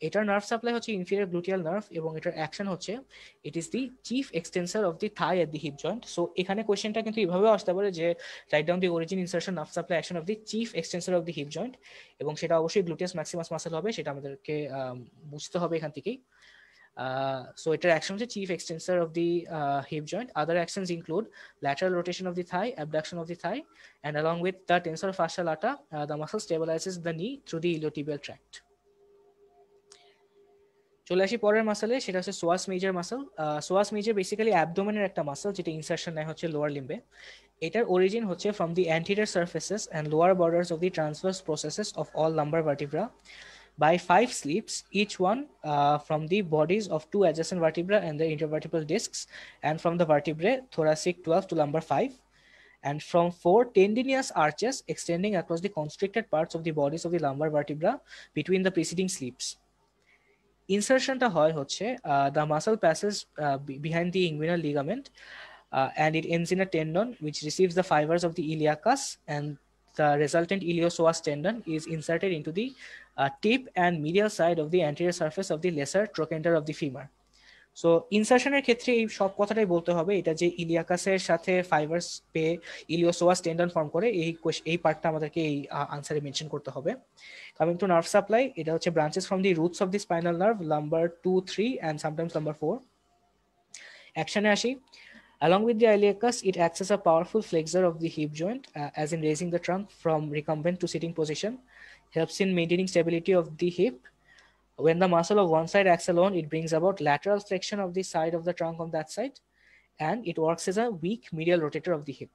এটার nerve supply হচ্ছে ইনফিরিয়ার গ্লুটিয়াল নার্ভ এবং এটার অ্যাকশন হচ্ছে it is the chief extensor of the thigh at the hip joint so এখানে কোয়েশ্চেনটা কিন্তু এভাবেও আসতে পারে যে right down the origin insertion nerve supply action of the chief extensor of the hip joint এবং সেটা অবশ্যই গ্লুটিয়াস ম্যাক্সিমাস মাসেল হবে সেটা আমাদেরকে বুঝতে হবে এখান থেকেই সো এটার অ্যাকশন হচ্ছে chief extensor of the hip joint other actions include lateral rotation of the thigh abduction of the thigh and along with the tensor fascial আটা uh, the muscle stabilises the knee through the the tract muscle আসি পরের মাসালে সেটা হচ্ছে psoas major muscle psoas major basically অ্যাবডোমেনের একটা muscle যেটা insertion নেয় হচ্ছে লোয়ার লিম্বে এটার অরিজিন হচ্ছে from the anterior surfaces and lower borders of the transverse processes of all lumbar vertebra, by five slips, each one uh, from the bodies of two adjacent vertebra and the intervertebral discs, and from the vertebra thoracic 12 to lumbar 5, and from four tendinous arches extending across the constricted parts of the bodies of the lumbar vertebra between the preceding slips. ইনসারশনটা হয় হচ্ছে the muscle passes behind the inguinal ligament and it ends in a tendon which receives the fibres of the iliacus and the resultant iliopsoas tendon is inserted into the tip and medial side of the anterior surface of the lesser trochanter of the femur so ইনসার্শনের ক্ষেত্রে এই সব কথাটাই বলতে হবে এটা যে ইলিয়াকাসের সাথে ফাইবার্স পে ইলিওসোয়াস টেন্ডন ফর্ম করে এই এই পার্টটা আমাদেরকে এই আনসারে মেনশন করতে হবে কামিং টু নার্ভ সাপ্লাই এটা হচ্ছে branches from the roots of the spinal nerve number two three and sometimes number four অ্যাকশনে আসি Along with the iliacus, it acts a a powerful of of the hip joint, in uh, as in raising the trunk from sitting to sitting in helps stability maintaining the of the hip, When the muscle of one side acts alone, it brings about lateral flexion of the side of the trunk on that side, and it works as a weak medial rotator of the hip.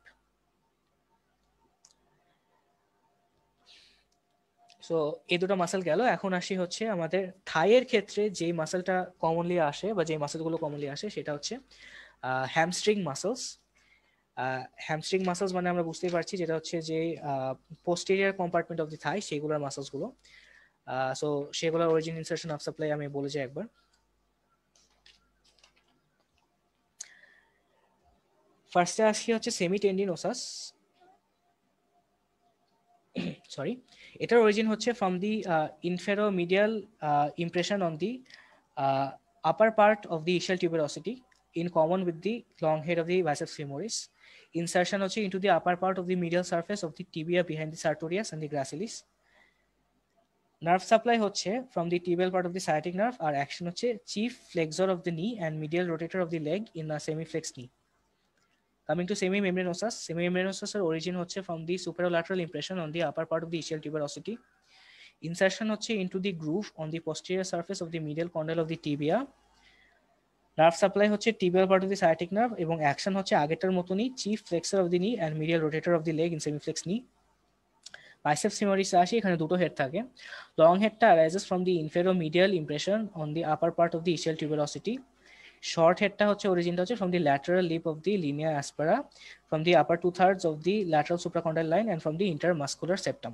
So এই দুটো muscle গেল এখন আসি হচ্ছে আমাদের থাইয়ের ক্ষেত্রে যেই মাসেলটা commonly আসে বা যেই মাসেলগুলো কমনলি আসে সেটা হচ্ছে হ্যামস্ট্রিং মাসেলস হ্যামস্ট্রিং মাসেলস মানে আমরা বুঝতেই পারছি যেটা হচ্ছে যে posterior compartment of the thigh সেইগুলোর মাসেলসগুলো গুলো সো সেগুলোর অরিজিন ইনসার্শন অফ সাপ্লাই আমি বলেছি একবার ফার্স্টে আসি হচ্ছে সেমি টেন্ডিন ওসাস সরি এটার অরিজিন হচ্ছে from the inferomedial impression on the upper part of the ischial tuberosity in common with the long head of the biceps femoris. Insertion also into the upper part of the medial surface of the tibia behind the sartorius and the gracilis. Nerve supply হচ্ছে from the tibial part of the sciatic nerve আর action হচ্ছে chief flexor of the knee and medial rotator of the leg in the semi flex knee coming to semimembranosus semimembranosus এর origin হচ্ছে from the lateral impression on the upper part of the ischial tuberosity insertion হচ্ছে into the groove on the posterior surface of the medial কন্ডেল of the tibia nerve supply হচ্ছে tibial part of the sciatic nerve এবং action হচ্ছে আগেটার মতনই chief flexor of the knee and medial rotator of the leg in semi flex knee biceps femoris আসে এখানে দুটো head থাকে long হেডটা from the inferomedial impression on the upper part of the ischial tuberosity short হেডটা হচ্ছে অরিজিনটা হচ্ছে from the lateral lip of the linea aspera from the upper two thirds of the lateral supracondylar line and from the intermuscular septum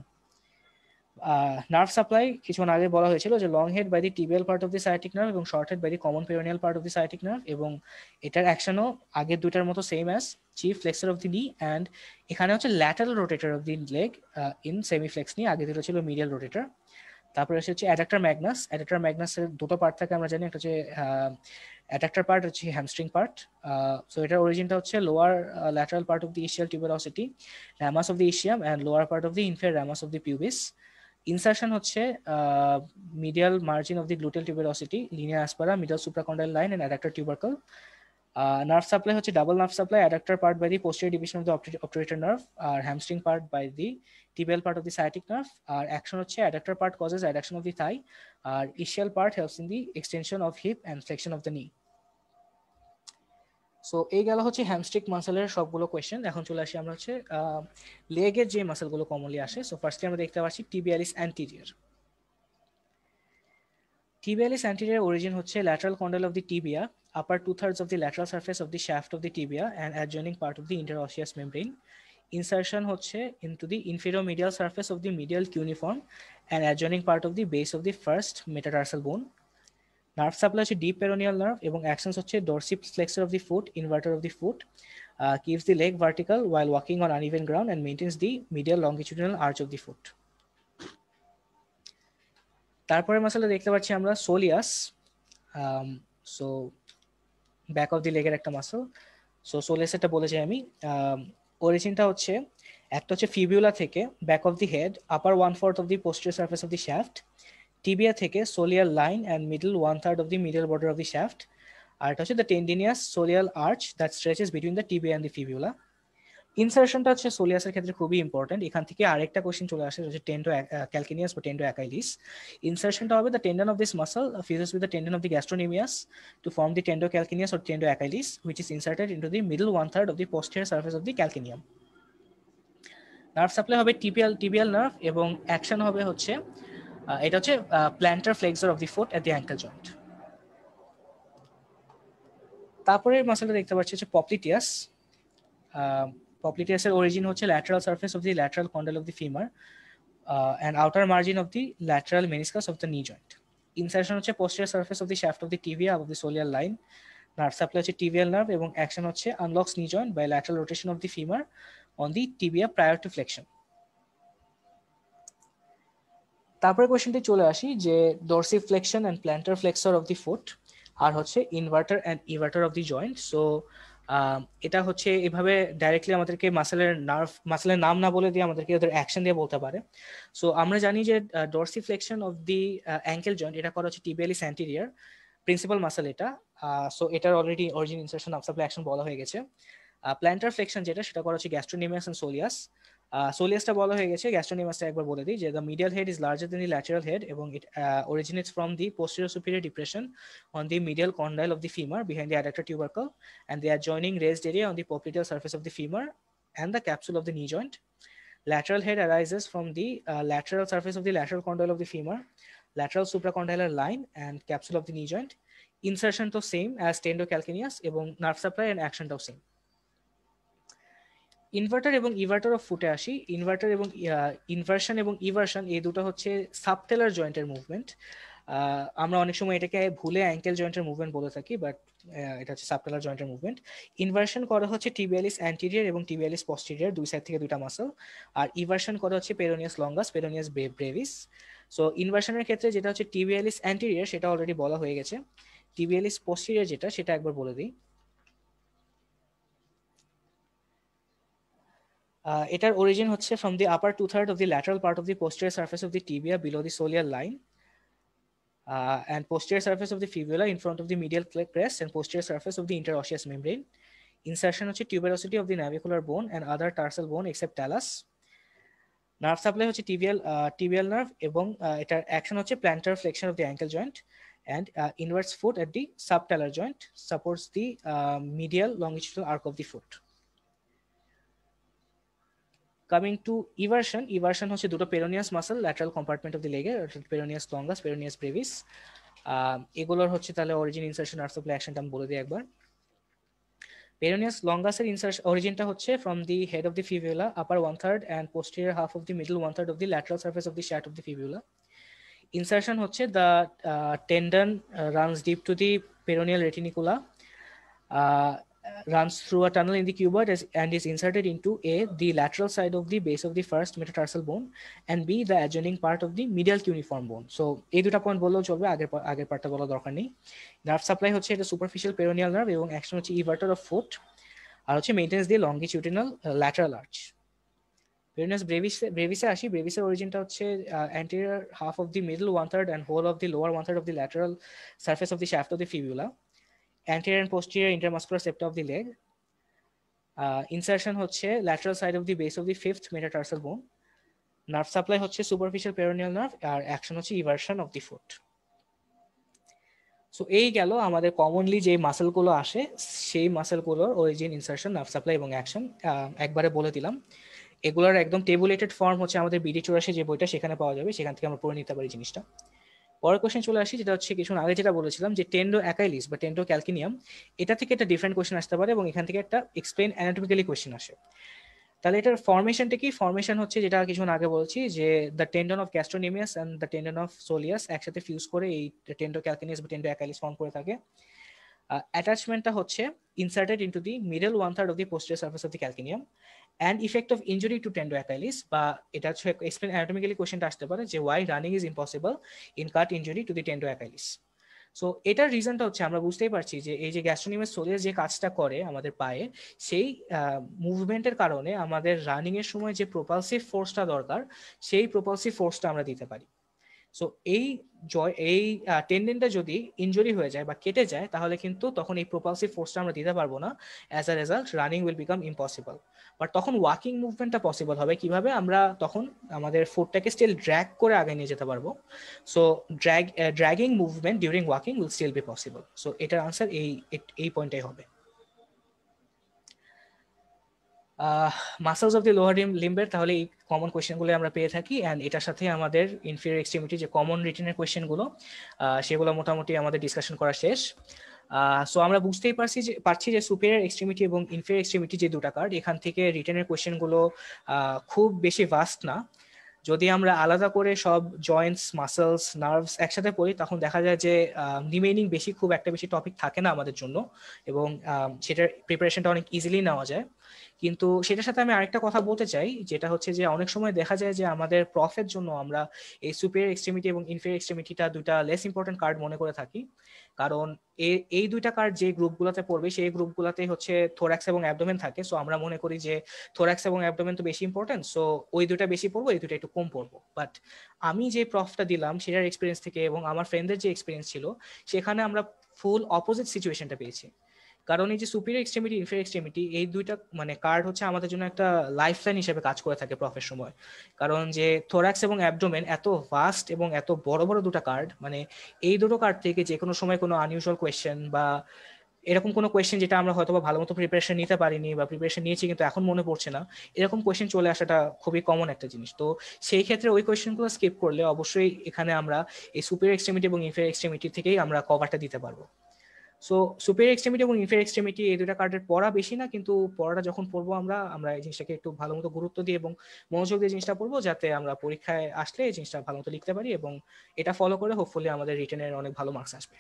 nerve supply কিছুক্ষণ আগে বলা হয়েছিল যে long head by the tibial part of the sciatic nerve এবং short head by the common peroneal part of the sciatic nerve এবং এটার অ্যাকশনও আগের দুইটার মতো same as chief flexor of the knee and এখানে হচ্ছে lateral rotator of the leg in semi flex নিয়ে আগে দুটো ছিল মিডিয়াল রোটেটার তারপরে হচ্ছে অ্যাডাক্টার ম্যাগনাস অ্যাডাক্টার ম্যাগনাসের দুটো পার্ট থাকে আমরা জানি একটা হচ্ছে অ্যাডাক্টার পার্ট হচ্ছে হ্যামস্ট্রিং পার্ট সো এটার অরিজিনটা হচ্ছে lower lateral part of the ischial tuberosity ramus of the ischium and lower part of the inferior ramus of the pubis insertion হচ্ছে medial margin of the gluteal tuberosity linea aspera middle supracondylar line and adductor tubercle nerve supply হচ্ছে double nerve supply adductor part by the posterior division of the obturator nerve আর hamstring part by the tibial part of the sciatic nerve আর action হচ্ছে adductor part causes adduction of the thigh আর ischial part helps in the extension of hip and flexion of the knee so এই গেল হচ্ছে হ্যামস্ট্রিক মাসেলের সবগুলো question এখন চলে আসি আমরা হচ্ছে লেগের যে মাসেলগুলো কমনলি আসে সো ফার্স্টে আমরা দেখতে পাচ্ছি tibialis anterior tibialis anterior origin হচ্ছে lateral condyle of the tibia upper two thirds of the lateral surface of the shaft of the tibia and adjoining part of the interosseous membrane insertion হচ্ছে into the inferior medial surface of the medial cuneiform and adjoining part of the base of the first metatarsal bone nerve supply হচ্ছে deep peroneal nerve এবং actions হচ্ছে dorsiflexor of the foot invertor of the foot keeps the leg vertical while walking on even ground and maintains the medial longitudinal arch of the foot তারপরে মাসালে দেখতে পাচ্ছি আমরা soleus so back of the লেগের একটা muscle so soleus এটা বলেছি আমি অরিজিনটা হচ্ছে একটা হচ্ছে ফিবিউলা থেকে back of the head upper one fourth of the posterior surface of the shaft tibia থেকে soleal line and middle one third of the middle border of the shaft আর এটা হচ্ছে the tendinous soleal arch that stretches between the tibia and the fibula ইনসারশনটা হচ্ছে সোলিয়াসের ক্ষেত্রে খুবই important এখান থেকে আরেকটা কোশ্চেন চলে আসে হচ্ছে টেন্ডো ক্যালকিনিয়াস uh, বা টেন্ডো অ্যাকাইলিস ইনসারশনটা হবে the tendon of this muscle fuses with the tendon of the gastrocnemius to form the tendo calcaneus or tendo Achilles which is inserted into the middle one third of the posterior surface of the calcaneum nerve supply হবে টিপিএল tibial nerve এবং action হবে হচ্ছে এটা হচ্ছে plantar flexor of the foot at the ankle joint তারপরে মাসেলটা দেখতে পাচ্ছি হচ্ছে পপলিটিয়াস পপলিটিয়াসের অরিজিন হচ্ছে lateral surface of the lateral condyle of the femur and outer margin of the lateral meniscus of the knee joint insertion হচ্ছে posterior surface of the shaft of the tibia of the soleal line nerve supply হচ্ছে tibial nerve এবং action হচ্ছে unlocks knee joint by lateral rotation of the femur on the tibia prior to flexion তারপরে কোয়েশ্চেনটি চলে আসি যে Dorsey flexion and plantar flexor of the foot আর হচ্ছে invertor and invertor of the joint so এটা হচ্ছে এভাবে ডাইরেক্টলি আমাদেরকে মাসেলের নার্ভ মাসেলের নাম না বলে দিয়ে আমাদেরকে ওদের অ্যাকশন দিয়ে বলতে পারে সো আমরা জানি যে dorsiflexion of the ankle joint এটা করা হচ্ছে টিবিএলি স্যান্টিরিয়ার প্রিন্সিপাল মাসেল এটা সো এটার অলরেডি অরিজিন ইনসেকশন আপসাপ্লাই অ্যাকশন বলা হয়ে গেছে প্ল্যান্টার ফ্লেকশন যেটা সেটা করা হচ্ছে গ্যাস্ট্রোনিমিয়াস অ্যান্ড সোলিয়াস সোলিয়াসটা বলা হয়ে গেছে গ্যাস্ট্রোনিমাসটা একবার বলে দিই যে the medial head is larger than the lateral head এবং it originates from the posterior superior depression on the medial condyle of the femur behind the adductor tubercle and the adjoining raised area on the popliteal surface of the femur and the capsule of the knee joint lateral head arises from the uh, lateral surface of the lateral condyle of the femur, lateral supracondylar line, and capsule of the knee joint. Insertion to same as calcaneus, ebong nerve supply and action to same. Invertor এবং ইভার্টারও ফুটে আসি inverter এবং inversion এবং ইভার্সন এই দুটো হচ্ছে সাবটেলার জয়েন্টের মুভমেন্ট আমরা অনেক সময় এটাকে ভুলে অ্যাঙ্কেল জয়েন্টের মুভমেন্ট বলে থাকি বাট এটা হচ্ছে সাবটেলার জয়েন্টের মুভমেন্ট ইনভার্সন করা হচ্ছে টিবিয়ালিস অ্যান্টিরিয়ার এবং টিবিয়ালিস পস্টেরিয়ার দুই সাইড থেকে দুটা মাসল আর ইভার্সন করা হচ্ছে peroneus longus peroneus brevis so ইনভার্সনের ক্ষেত্রে যেটা হচ্ছে টিবিয়ালিস অ্যান্টিরিয়ার সেটা অলরেডি বলা হয়ে গেছে টিবিয়ালিস পস্টিরিয়ার যেটা সেটা একবার বলে দিই এটার অরিজিন হচ্ছে from the upper two third of the lateral part of the posterior surface of the tibia below the soleal line and posterior surface of the fibula in front of the medial crest and posterior surface of the interosseous membrane. Insertion হচ্ছে tuberosity of the navicular bone and other tarsal bone except talus. Nerve supply হচ্ছে tibial uh, tibial nerve এবং uh, এটার action হচ্ছে plantar flexion of the ankle joint and uh, inverts foot at the subtalar joint supports the uh, medial longitudinal arc of the foot. Coming to eversion eversion হচ্ছে দুটো peroneus muscle lateral compartment of the লেগের peroneus longus peroneus brevis এগুলোর হচ্ছে তাহলে origin insertion of অ্যাকশনটা আমি বলে দিই একবার পেরোনিয়াস লঙ্গাসের ইনসার্শ অরিজিনটা হচ্ছে from the head of the fibula upper one third and posterior half of the middle one third of the lateral surface of the shaft of the fibula insertion হচ্ছে the tendon runs deep to the peroneal retinacula runs through a tunnel in the cuboid as, and is inserted into A, the lateral side of the base of the first metatarsal bone, and B, the adjoining part of the medial cuneiform bone. So, এই দুটো point বললেও চলবে আগের আগের পার্টটা বলা দরকার নেই নার্ভ সাপ্লাই হচ্ছে এটা সুপারফিশিয়াল পেরোনিয়াল নার্ভ এবং অ্যাকশন হচ্ছে ইভার্টার অফ ফুট আর হচ্ছে মেইনটেন্স দিয়ে লঙ্গিটিউডিনাল ল্যাটারাল আর্চ পেরিনাস ব্রেভিসে ব্রেভিসে আসি ব্রেভিসের অরিজিনটা হচ্ছে anterior half of the middle one third and whole of the lower one third of the lateral surface of the shaft of the fibula anterior and posterior intermuscular septa of the leg. Uh, insertion হচ্ছে lateral side of the base of the fifth metatarsal bone. Nerve supply হচ্ছে superficial peroneal nerve আর action হচ্ছে eversion of the foot. So এই গেল আমাদের commonly যে মাসেলগুলো আসে সেই মাসেলগুলোর অরিজিন ইনসারশন নার্ভ সাপ্লাই এবং অ্যাকশন একবারে বলে দিলাম এগুলোর একদম টেবুলেটেড ফর্ম হচ্ছে আমাদের বিডি চোরাশে যে বইটা সেখানে পাওয়া যাবে সেখান থেকে আমরা পড়ে নিতে পারি জিনিসটা পরের কোশ্চেন চলে আসি যেটা হচ্ছে কিছুক্ষণ আগে যেটা বলেছিলাম যে টেন্ডো অ্যাকাইলিস বা টেন্ডো ক্যালকিনিয়াম এটা থেকে একটা ডিফারেন্ট কোশ্চেন আসতে পারে এবং এখান থেকে একটা এক্সপ্লেন অ্যানাটমিক্যালি কোশ্চেন আসে তাহলে এটার ফর্মেশনটা কি ফর্মেশন হচ্ছে যেটা কিছুক্ষণ আগে বলছি যে the tendon of gastrocnemius and the tendon of soleus একসাথে ফিউজ করে এই টেন্ডো ক্যালকিনিয়াস বা টেন্ডো অ্যাকাইলিস ফর্ম করে থাকে অ্যাটাচমেন্টটা হচ্ছে inserted into the middle one third of the posterior surface of the calcaneum and effect of injury to tendo Achilles বা এটা হচ্ছে এক্সপ্লেন অ্যানাটমিক্যালি কোয়েশ্চেনটা আসতে পারে যে why running is impossible in cut injury to the tendo Achilles so এটার রিজনটা হচ্ছে আমরা বুঝতেই পারছি যে এই যে গ্যাস্ট্রোনিমের সোলিয়াস যে কাজটা করে আমাদের পায়ে সেই মুভমেন্টের কারণে আমাদের রানিংয়ের সময় যে প্রপালসিভ ফোর্সটা দরকার সেই প্রপালসিভ ফোর্সটা আমরা দিতে পারি সো এই জয় এই টেন্ডেনটা যদি ইঞ্জুরি হয়ে যায় বা কেটে যায় তাহলে কিন্তু তখন এই প্রোপালসিভ ফোর্সটা আমরা দিতে পারবো না as a result running will become impossible but তখন ওয়াকিং মুভমেন্টটা পসিবল হবে কিভাবে আমরা তখন আমাদের ফুটটাকে স্টিল ড্র্যাগ করে আগে নিয়ে যেতে পারবো so drag dragging movement during walking will still be possible so এটার আনসার এই এই পয়েন্টটাই হবে মাসলস অফ দি লোয়ার লিম্বের তাহলে এই কমন কোয়েশ্চেনগুলো আমরা পেয়ে থাকি অ্যান্ড এটার সাথে আমাদের ইনফিরিয়ার এক্সট্রিমিটি যে কমন রিটেনের কোয়েশ্চেনগুলো সেগুলো মোটামুটি আমাদের ডিসকাশন করা শেষ সো আমরা বুঝতেই পারছি যে পারছি যে সুপেরিয়ার এক্সট্রিমিটি এবং ইনফিরিয়ার এক্সট্রিমিটি যে দুটা কার্ড এখান থেকে রিটেনের কোয়েশ্চেনগুলো খুব বেশি ভাস্ট না যদি আমরা আলাদা করে সব জয়েন্টস মাসেলস নার্ভস একসাথে পড়ি তখন দেখা যায় যে রিমেইনিং বেশি খুব একটা বেশি টপিক থাকে না আমাদের জন্য এবং সেটার প্রিপারেশনটা অনেক ইজিলি নেওয়া যায় কিন্তু সেটার সাথে আমি আরেকটা কথা বলতে চাই যেটা হচ্ছে যে অনেক সময় দেখা যায় যে আমাদের প্রফের জন্য আমরা এই সুপের এক্সট্রিমিটি এবং ইনফেয়ার এক্সট্রিমিটিটা দুটা লেস ইম্পর্টেন্ট কার্ড মনে করে থাকি কারণ এই দুইটা কার্ড যে গ্রুপগুলোতে পড়বে সেই গ্রুপগুলোতে হচ্ছে থোরাক্স এবং অ্যাবডোমেন থাকে সো আমরা মনে করি যে থোরাক্স এবং অ্যাবডোমেন তো বেশি ইম্পর্টেন্ট সো ওই দুটা বেশি পড়বো এই দুটা একটু কম পড়বো বাট আমি যে প্রফটা দিলাম সেটার এক্সপিরিয়েন্স থেকে এবং আমার ফ্রেন্ডদের যে এক্সপিরিয়েন্স ছিল সেখানে আমরা ফুল অপোজিট সিচুয়েশনটা পেয়েছি কারণ এই যে সুপিরিয়র এক্সট্রিমিটি ইনফেরিয়ার এক্সট্রিমিটি এই দুইটা মানে কার্ড হচ্ছে আমাদের জন্য একটা লাইফ লাইন হিসেবে কাজ করে থাকে প্রফের সময় কারণ যে থোরাক্স এবং অ্যাবডোমেন এত ফাস্ট এবং এত বড় বড় দুটো কার্ড মানে এই দুটো কার্ড থেকে যে কোনো সময় কোনো আনইউজুয়াল কোয়েশ্চেন বা এরকম কোনো কোয়েশ্চেন যেটা আমরা হয়তো ভালো মতো প্রিপারেশন নিতে পারিনি বা প্রিপারেশন নিয়েছি কিন্তু এখন মনে পড়ছে না এরকম কোয়েশ্চেন চলে আসাটা খুবই কমন একটা জিনিস তো সেই ক্ষেত্রে ওই কোয়েশ্চেনগুলো স্কিপ করলে অবশ্যই এখানে আমরা এই সুপিরিয়ার এক্সট্রিমিটি এবং ইনফেরিয়ার এক্সট্রিমিটি থেকেই আমরা কভারটা দিতে পারবো সো সুপেরিয়ার এক্সট্রিমিটি এবং ইনফেরিয়ার এক্সট্রিমিটি এই দুটা কার্ডের পড়া বেশি না কিন্তু পড়াটা যখন পড়বো আমরা আমরা এই জিনিসটাকে একটু ভালো মতো গুরুত্ব দিই এবং মনোযোগ দিয়ে জিনিসটা পড়বো যাতে আমরা পরীক্ষায় আসলে এই জিনিসটা ভালো মতো লিখতে পারি এবং এটা ফলো করে হোপফুলি আমাদের রিটেনের অনেক ভালো মার্কস আসবে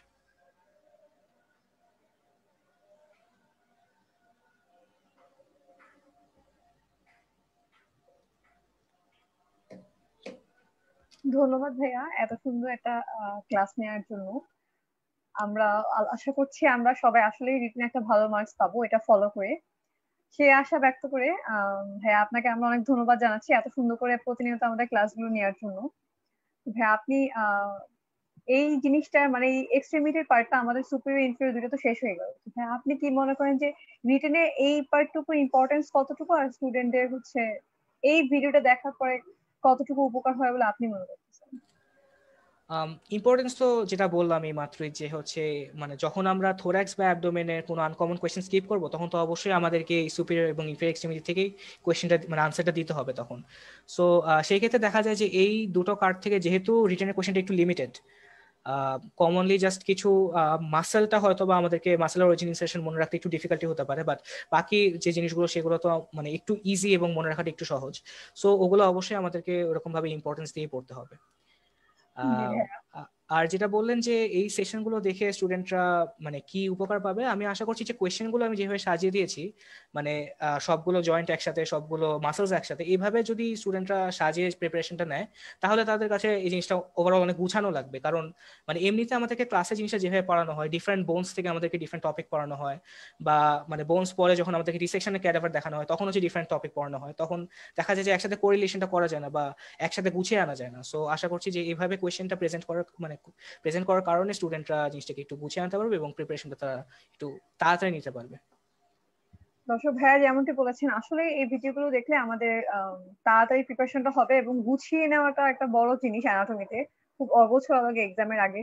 ধন্যবাদ ভাইয়া এত সুন্দর একটা ক্লাস নেওয়ার জন্য আমরা আশা করছি আমরা সবাই আসলে রিটেনে একটা ভালো মার্কস পাবো এটা ফলো করে সে আশা ব্যক্ত করে ভাইয়া আপনাকে আমরা অনেক ধন্যবাদ জানাচ্ছি এত সুন্দর করে প্রতিনিয়ত আমাদের ক্লাসগুলো নেওয়ার জন্য ভাইয়া আপনি এই জিনিসটা মানে এই এক্সট্রিমিটের পার্টটা আমাদের সুপিরিয়র ইনফেরিয়র দুটো তো শেষ হয়ে গেল হ্যাঁ আপনি কি মনে করেন যে রিটেনে এই পার্টটুকু ইম্পর্টেন্স কতটুকু আর স্টুডেন্টদের হচ্ছে এই ভিডিওটা দেখার পরে কতটুকু উপকার হয় বলে আপনি মনে করতেছেন ইম্পর্টেন্স তো যেটা বললাম এই মাত্রই যে হচ্ছে মানে যখন আমরা থোরাক্স বা অ্যাবডোমেনের কোনো আনকমন কোয়েশ্চেন স্কিপ করবো তখন তো অবশ্যই আমাদেরকে সুপিরিয়র এবং ইফের এক্সট্রিমিটি থেকেই কোয়েশ্চেনটা মানে আনসারটা দিতে হবে তখন সো সেই ক্ষেত্রে দেখা যায় যে এই দুটো কার্ড থেকে যেহেতু রিটার্নের কোয়েশ্চেনটা একটু লিমিটেড কমনলি জাস্ট কিছু মাসেলটা হয়তো বা আমাদেরকে মাসেলের অরিজিনিসেশন মনে রাখতে একটু ডিফিকাল্টি হতে পারে বাট বাকি যে জিনিসগুলো সেগুলো তো মানে একটু ইজি এবং মনে রাখাটা একটু সহজ সো ওগুলো অবশ্যই আমাদেরকে ওরকমভাবে ইম্পর্টেন্স দিয়ে পড়তে হবে Um, yeah. Uh, আর যেটা বললেন যে এই সেশনগুলো দেখে স্টুডেন্টরা মানে কি উপকার পাবে আমি আশা করছি যে কোয়েশ্চেনগুলো আমি যেভাবে সাজিয়ে দিয়েছি মানে সবগুলো জয়েন্ট একসাথে সবগুলো মাসেলস একসাথে এইভাবে যদি স্টুডেন্টরা সাজিয়ে প্রিপারেশনটা নেয় তাহলে তাদের কাছে এই জিনিসটা ওভারঅল অনেক গুছানো লাগবে কারণ মানে এমনিতে আমাদেরকে ক্লাসে জিনিসটা যেভাবে পড়ানো হয় ডিফারেন্ট বোনস থেকে আমাদেরকে ডিফারেন্ট টপিক পড়ানো হয় বা মানে বোনস পরে যখন আমাদেরকে রিসেকশনের ক্যাডাভার দেখানো হয় তখন হচ্ছে ডিফারেন্ট টপিক পড়ানো হয় তখন দেখা যায় যে একসাথে কোরিলেশনটা করা যায় না বা একসাথে গুছিয়ে আনা যায় না সো আশা করছি যে এইভাবে কোয়েশ্চেনটা প্রেজেন্ট করার মানে মানে প্রেজেন্ট করার কারণে স্টুডেন্টরা জিনিসটাকে একটু গুছিয়ে আনতে পারবে এবং প্রিপারেশনটা তারা একটু তাড়াতাড়ি নিতে পারবে দর্শক ভাইয়া যেমনটি বলেছেন আসলে এই ভিডিওগুলো দেখলে আমাদের তাড়াতাড়ি প্রিপারেশনটা হবে এবং গুছিয়ে নেওয়াটা একটা বড় জিনিস অ্যানাটমিতে খুব অগোছর লাগে এক্সামের আগে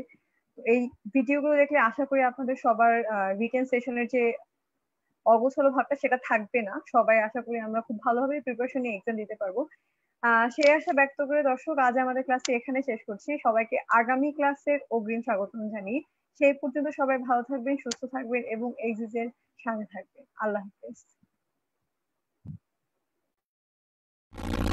এই ভিডিওগুলো দেখলে আশা করি আপনাদের সবার রিটেন সেশনের যে অগোছর ভাবটা সেটা থাকবে না সবাই আশা করি আমরা খুব ভালোভাবে প্রিপারেশন নিয়ে এক্সাম দিতে পারবো সেই আশা ব্যক্ত করে দর্শক আজ আমাদের ক্লাসটি এখানে শেষ করছি সবাইকে আগামী ক্লাসের অগ্রিম স্বাগত জানিয়ে সেই পর্যন্ত সবাই ভালো থাকবেন সুস্থ থাকবেন এবং এক্সিজের সামনে থাকবেন আল্লাহ হাফেজ